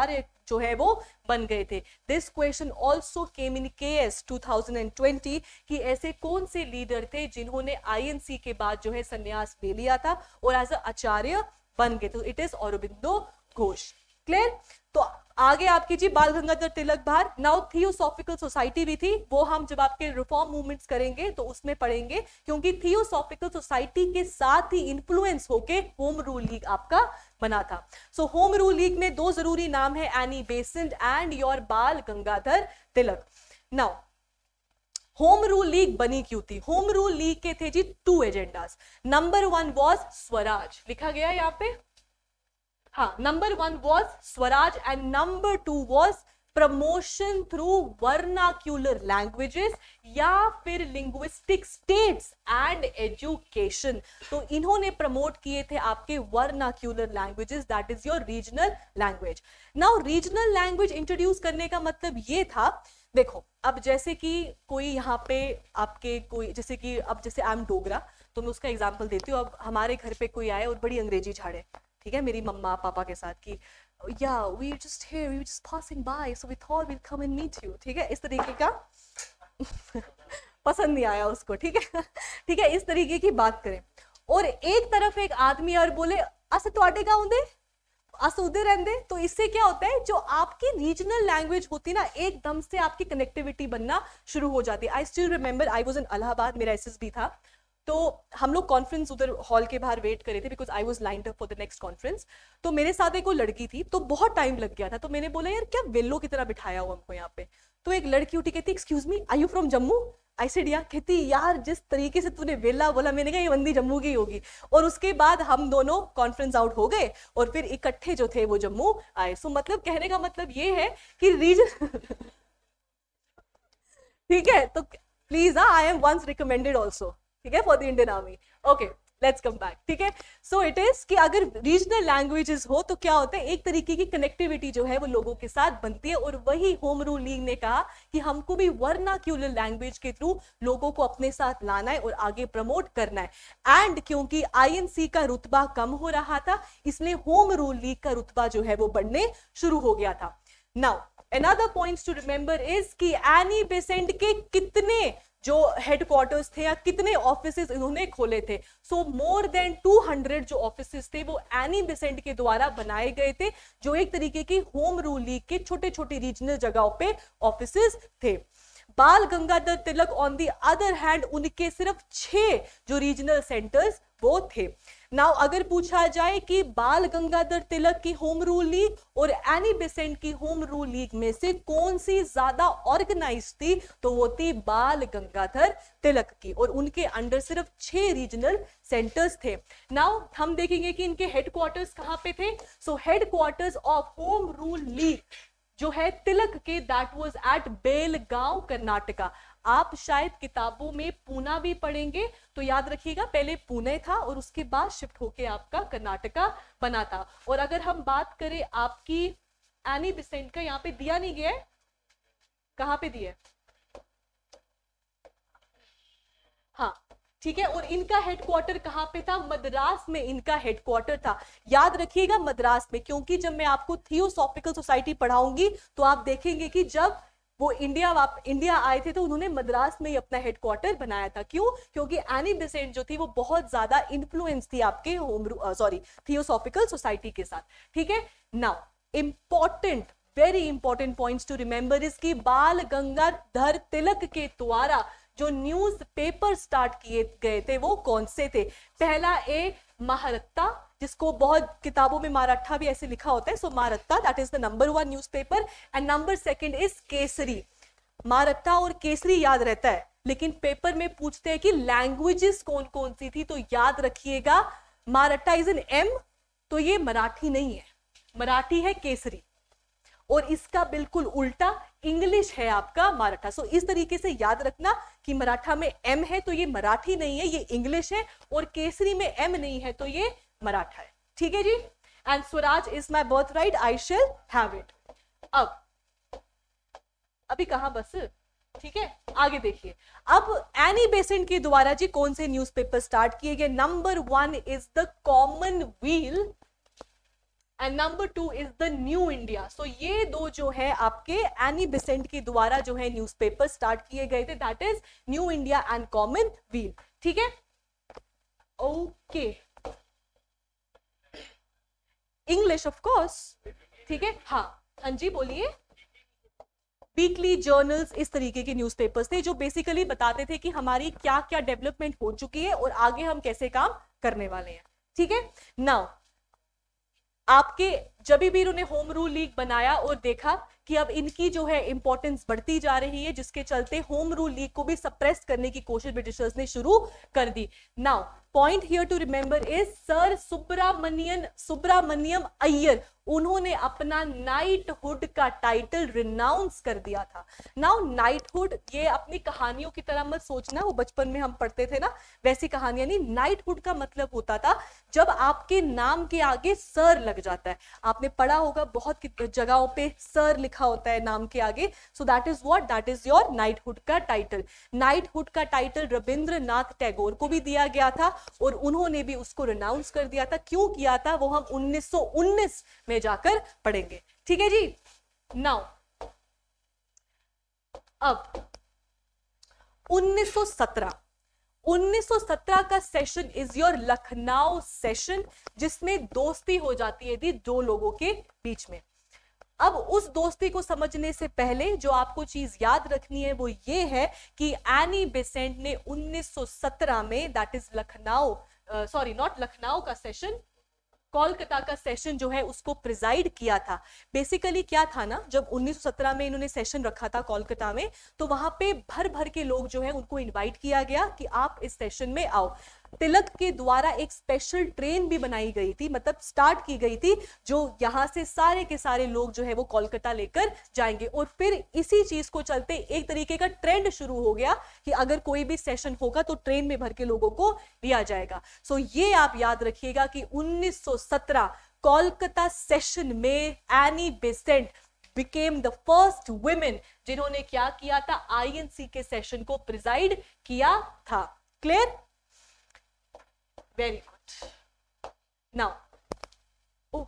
जो है वो बन गए थे this question also came in K S to कि ऐसे कौन से लीडर थे जिन्होंने आईएनसी के बाद जो है संन्यास ले लिया था और एज अ आचार्य बन गए तो it is Aurobindo Ghosh clear तो आगे आपकी जी बाल गंगाधर तिलक भार नाउ थियोसॉफिकल सोसाइटी भी थी वो हम जब आपके रिफॉर्म मूवमेंट्स करेंगे तो उसमें पढ़ेंगे क्योंकि थियोसॉफिकल सोसाइटी के साथ ही इन्फ्लुएंस होके होम रूल लीग आपका बना था सो होम रूल लीग में दो जरूरी नाम है Annie Besant and your Bal Gangadhar Tilak now home rule league बनी क्यों थी होम रूल लीग के थे जी two agendas number one was Swaraj लिखा गया यहाँ पे हाँ number one was Swaraj and number two was promotion through vernacular languages या फिर लिंग्विस्टिक स्टेट्स एंड एजुकेशन तो इन्होंने प्रमोट किए थे आपके vernacular languages that is your regional language now regional language introduce करने का मतलब ये था देखो अब जैसे कि कोई यहाँ पे आपके कोई जैसे कि अब जैसे आई एम डोगरा तो मैं उसका एग्जाम्पल देती हूँ अब हमारे घर पे कोई आए और बड़ी अंग्रेजी झाड़े ठीक है मेरी मम्मा पापा के साथ की या we just here we just passing by so we thought will come and meet you ठीक है इस तरीके का पसंद नहीं आया उसको ठीक है ठीक है इस तरीके की बात करें और एक तरफ एक आदमी और बोले अस आटे गाँव दे आसूदे रहते तो इससे क्या होता है जो आपकी रीजनल लैंग्वेज होती ना एकदम से आपकी कनेक्टिविटी बनना शुरू हो जाती है I still remember I was in Allahabad मेरा एस था तो हम लोग कॉन्फ्रेंस उधर हॉल के बाहर वेट कर रहे थे because I was line up for the next conference तो मेरे साथ एक वो लड़की थी तो बहुत टाइम लग गया था तो मैंने बोला यार क्या वेल्लो की तरह बिठाया हुआ हमको यहाँ पे तो एक लड़की उठी कहती excuse me I you from Jammu I said yeah कहती यार जिस तरीके से तूने वेला बोला मैंने कहा ये बंदी जम्मू की होगी और उसके बाद हम दोनों कॉन्फ्रेंस आउट हो गए और फिर इकट्ठे जो थे वो जम्मू आए सो so, मतलब कहने का मतलब ये है कि रीजन ठीक है तो please I am once recommended also ठीक है for the Indian army okay let's come back ठीक है सो इट इज कि अगर रीजनल लैंग्वेजेस हो तो क्या होता है एक तरीके की कनेक्टिविटी जो है वो लोगों के साथ बनती है और वही होम रूल लीग ने कहा कि हमको भी क्यूलर लैंग्वेज के थ्रू लोगों को अपने साथ लाना है और आगे प्रमोट करना है एंड क्योंकि आईएनसी का रुतबा कम हो रहा था इसलिए होम रूल लीग का रुतबा जो है वो बढ़ने शुरू हो गया था now another points to remember is कि एनी बेसेंट के कितने जो हेडक्वार्टर्स थे या कितने ऑफिस इन्होंने खोले थे सो मोर देन 200 जो ऑफिस थे वो एनी बेसेंट के द्वारा बनाए गए थे जो एक तरीके की होम रूल लीग के छोटे छोटे रीजनल जगहों पे ऑफिस थे Bal Gangadhar Tilak on the other hand उनके सिर्फ छह जो रीजनल सेंटर्स वो थे नाउ अगर पूछा जाए कि बाल गंगाधर तिलक की होम रूल लीग और एनी बेसेंट की होम रूल लीग में से कौन सी ज्यादा ऑर्गेनाइज थी तो वो थी बाल गंगाधर तिलक की और उनके अंडर सिर्फ छह रीजनल सेंटर्स थे नाउ हम देखेंगे कि इनके हेडक्वार्टर्स कहाँ पे थे so headquarters of home rule league जो है तिलक के that was at Belgaum Karnataka आप शायद किताबों में पूना भी पढ़ेंगे तो याद रखिएगा पहले पुणे था और उसके बाद शिफ्ट होके आपका कर्नाटका बना था और अगर हम बात करें आपकी एनी बिसेंट का यहाँ पे दिया नहीं गया है कहाँ पे दिया हाँ ठीक है और इनका हेडक्वार्टर कहाँ पे था मद्रास में इनका हेडक्वार्टर था याद रखिएगा मद्रास में क्योंकि जब मैं आपको थियोसॉफिकल सोसाइटी पढ़ाऊंगी तो आप देखेंगे कि जब वो इंडिया वाप इंडिया आए थे तो उन्होंने मद्रास में ही अपना हेडक्वार्टर बनाया था क्यों क्योंकि एनी बिसेंट जो थी वो बहुत ज्यादा इन्फ्लुएंस थी आपके होम सॉरी थियोसॉफिकल सोसाइटी के साथ ठीक है now important very important points to remember is की बाल गंगाधर तिलक के द्वारा जो न्यूज पेपर स्टार्ट किए गए थे वो कौन से थे पहला ए महारत्ता जिसको बहुत किताबों में मराठा भी ऐसे लिखा होता है so Maratha that is the number one newspaper and number second is Kesari Maratha और केसरी याद रहता है लेकिन पेपर में पूछते हैं कि लैंग्वेजेस कौन कौन सी थी तो याद रखिएगा मराठा इज एन एम तो ये मराठी नहीं है मराठी है केसरी और इसका बिल्कुल उल्टा इंग्लिश है आपका मराठा सो so, इस तरीके से याद रखना कि मराठा में एम है तो ये मराठी नहीं है ये इंग्लिश है और केसरी में एम नहीं है तो ये मराठा है ठीक है जी and Swaraj is my birth right I shall have अब अभी कहा बस ठीक है आगे देखिए अब एनी बेसेंट के द्वारा जी कौन से न्यूज़पेपर स्टार्ट किए गए number one is the Commonweal and number two is the New India so ये दो जो है आपके एनी बेसेंट के द्वारा जो है न्यूज़पेपर स्टार्ट किए गए थे that is New India and Commonweal ठीक है okay okay. English of course ठीक है हाँ हाँ जी बोलिए वीकली जर्नल्स इस तरीके के न्यूज़पेपर्स थे जो बेसिकली बताते थे कि हमारी क्या क्या डेवलपमेंट हो चुकी है और आगे हम कैसे काम करने वाले हैं ठीक है नाउ आपके जब भी इन्होंने होम रूल लीग बनाया और देखा कि अब इनकी जो है इंपॉर्टेंस बढ़ती जा रही है जिसके चलते होम रूल लीग को भी सप्रेस करने की कोशिश ब्रिटिशर्स ने शुरू कर दी now point here to remember is sir Subramanian Subramaniam Iyer उन्होंने अपना नाइटहुड का टाइटल रिनाउंस कर दिया था नाउ नाइटहुड ये अपनी कहानियों की तरह मत सोचना वो बचपन में हम पढ़ते थे ना वैसी कहानियां नहीं नाइटहुड का मतलब होता था जब आपके नाम के आगे सर लग जाता है आपने पढ़ा होगा बहुत जगहों पे सर लिखा होता है नाम के आगे so that is what that is your knighthood का टाइटल नाइटहुड का टाइटल रविंद्रनाथ टैगोर को भी दिया गया था और उन्होंने भी उसको रिनाउंस कर दिया था क्यों किया था वो हम 1919 में जाकर पढ़ेंगे ठीक है जी नाउ अब 1917 1917 का session is your Lucknow session जिसमें दोस्ती हो जाती है थी दो लोगों के बीच में अब उस दोस्ती को समझने से पहले जो आपको चीज याद रखनी है वो ये है कि एनी बेसेंट ने 1917 में that is Lucknow sorry not Lucknow का सेशन कोलकाता का सेशन जो है उसको प्रिजाइड किया था बेसिकली क्या था ना जब 1917 में इन्होंने सेशन रखा था कोलकाता में तो वहां पे भर भर के लोग जो है उनको इनवाइट किया गया कि आप इस सेशन में आओ तिलक के द्वारा एक स्पेशल ट्रेन भी बनाई गई थी मतलब स्टार्ट की गई थी जो यहाँ से सारे के सारे लोग जो है वो कोलकाता लेकर जाएंगे और फिर इसी चीज को चलते एक तरीके का ट्रेंड शुरू हो गया कि अगर कोई भी सेशन होगा तो ट्रेन में भर के लोगों को लिया जाएगा सो ये आप याद रखिएगा कि उन्नीस कोलकाता सेशन में Annie Besant became the first women जिन्होंने क्या किया था आईएनसी के सेशन को प्रिजाइड किया था clear very good now oh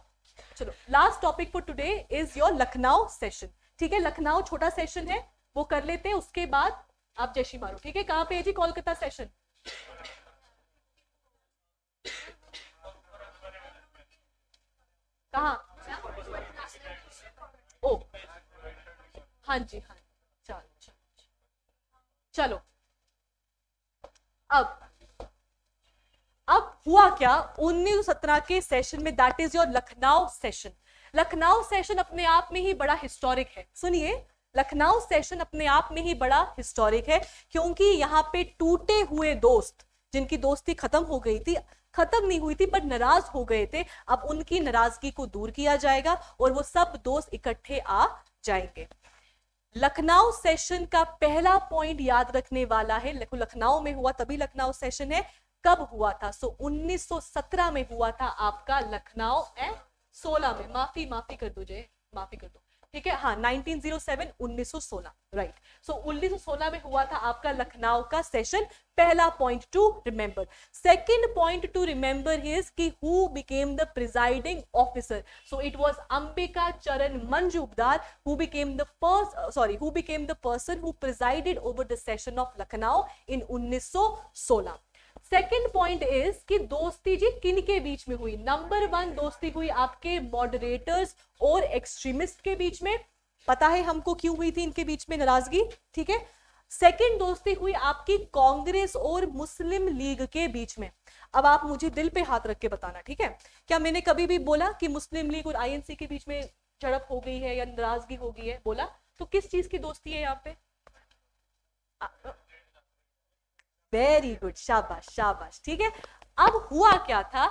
चलो last topic for today is your Lucknow session ठीक है लखनऊ छोटा सेशन है वो कर लेते हैं उसके बाद आप जैशी मारो ठीक है कहाँ पे है जी कोलकाता सेशन कहा ओ हाँ जी हाँ चलो चलो अब हुआ क्या उन्नीस सत्रह के सेशन में that is your Lucknow session Lucknow session अपने आप में ही बड़ा हिस्टोरिक है सुनिए लखनऊ सेशन अपने आप में ही बड़ा हिस्टोरिक है क्योंकि यहाँ पे टूटे हुए दोस्त जिनकी दोस्ती खत्म हो गई थी खत्म नहीं हुई थी बट नाराज हो गए थे अब उनकी नाराजगी को दूर किया जाएगा और वो सब दोस्त इकट्ठे आ जाएंगे लखनऊ सेशन का पहला पॉइंट याद रखने वाला है लखनऊ में हुआ तभी लखनऊ सेशन है कब हुआ था सो so, 1917 में हुआ था आपका लखनऊ ए सोलह में माफी माफी कर दो जय माफी कर दो ठीक है हाँ 1907 1916 राइट सो 1916 में हुआ था आपका लखनऊ का सेशन पहला point to remember second point to remember is कि who became the presiding officer so it was Ambika Charan Mazumdar who became the first sorry who became the person who presided over the session of Lucknow in 1916 second point is कि दोस्ती जी किन के बीच में हुई number one दोस्ती हुई आपके मॉडरेटर्स और एक्सट्रीमिस्ट के बीच में पता है हमको क्यों हुई थी इनके बीच में नाराजगी ठीक है सेकेंड दोस्ती हुई आपकी कांग्रेस और मुस्लिम लीग के बीच में अब आप मुझे दिल पे हाथ रख के बताना ठीक है क्या मैंने कभी भी बोला कि मुस्लिम लीग और आईएनसी के बीच में झड़प हो गई है या नाराजगी हो गई है बोला तो किस चीज की दोस्ती है यहाँ पे वेरी गुड शाबाश शाबाश ठीक है अब हुआ क्या था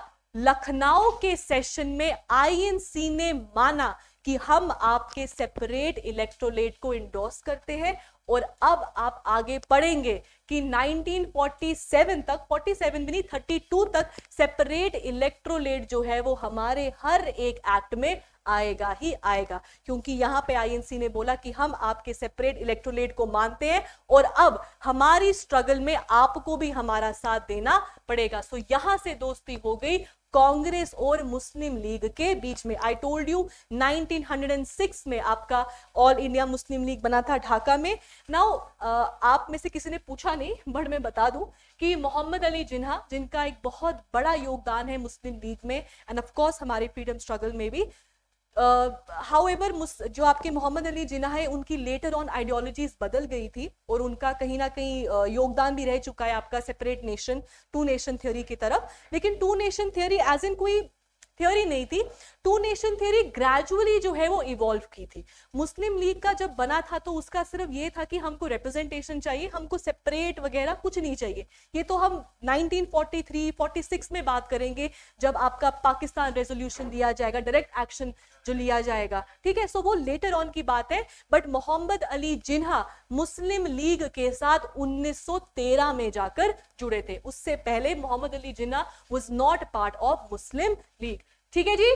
लखनऊ के सेशन में आईएनसी ने माना कि हम आपके सेपरेट इलेक्ट्रोलेट को इंडोर्स करते हैं और अब आप आगे पढ़ेंगे कि 1947 तक 47 भी नहीं 32 तक सेपरेट इलेक्ट्रोलेट जो है वो हमारे हर एक एक्ट में आएगा ही आएगा क्योंकि यहाँ पे आईएनसी ने बोला कि हम आपके सेपरेट इलेक्ट्रोलेट को मानते हैं और अब हमारी स्ट्रगल में आपको भी हमारा साथ देना पड़ेगा सो यहां से दोस्ती हो गई कांग्रेस और मुस्लिम लीग के बीच में आई टोल्ड यू 1906 में आपका ऑल इंडिया मुस्लिम लीग बना था ढाका में नाउ आप में से किसी ने पूछा नहीं बट मैं बता दूं कि मोहम्मद अली जिन्हा जिनका एक बहुत बड़ा योगदान है मुस्लिम लीग में एंड कोर्स हमारे फ्रीडम स्ट्रगल में भी हाउ एवर जो आपके मोहम्मद अली जिना है उनकी लेटर ऑन आइडियोलॉजीज बदल गई थी और उनका कहीं ना कहीं योगदान भी रह चुका है आपका separate nation two nation theory की तरफ लेकिन two nation theory as in कोई थ्योरी नहीं थी टू नेशन थ्योरी ग्रेजुअली जो है वो इवॉल्व की थी मुस्लिम लीग का जब बना था तो उसका सिर्फ ये था कि हमको रिप्रेजेंटेशन चाहिए हमको सेपरेट वगैरह कुछ नहीं चाहिए ये तो हम 1943 46 में बात करेंगे जब आपका पाकिस्तान रेजोल्यूशन दिया जाएगा डायरेक्ट एक्शन जो लिया जाएगा ठीक है सो वो लेटर ऑन की बात है बट मोहम्मद अली जिन्हा मुस्लिम लीग के साथ 1913 में जाकर जुड़े थे उससे पहले Mohammad Ali Jinnah was not part of Muslim league ठीक है जी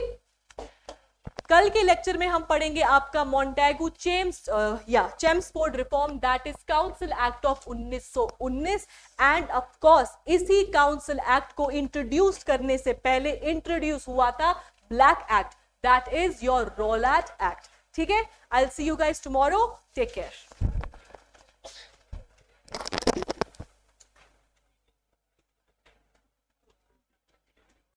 कल के लेक्चर में हम पढ़ेंगे आपका मॉन्टेगू चेम्स या Chelmsford reform that is council act of 1919 and of course इसी काउंसिल एक्ट को इंट्रोड्यूस करने से पहले इंट्रोड्यूस हुआ था black act That is your Rowlatt Act. Okay? I'll see you guys tomorrow. Take care.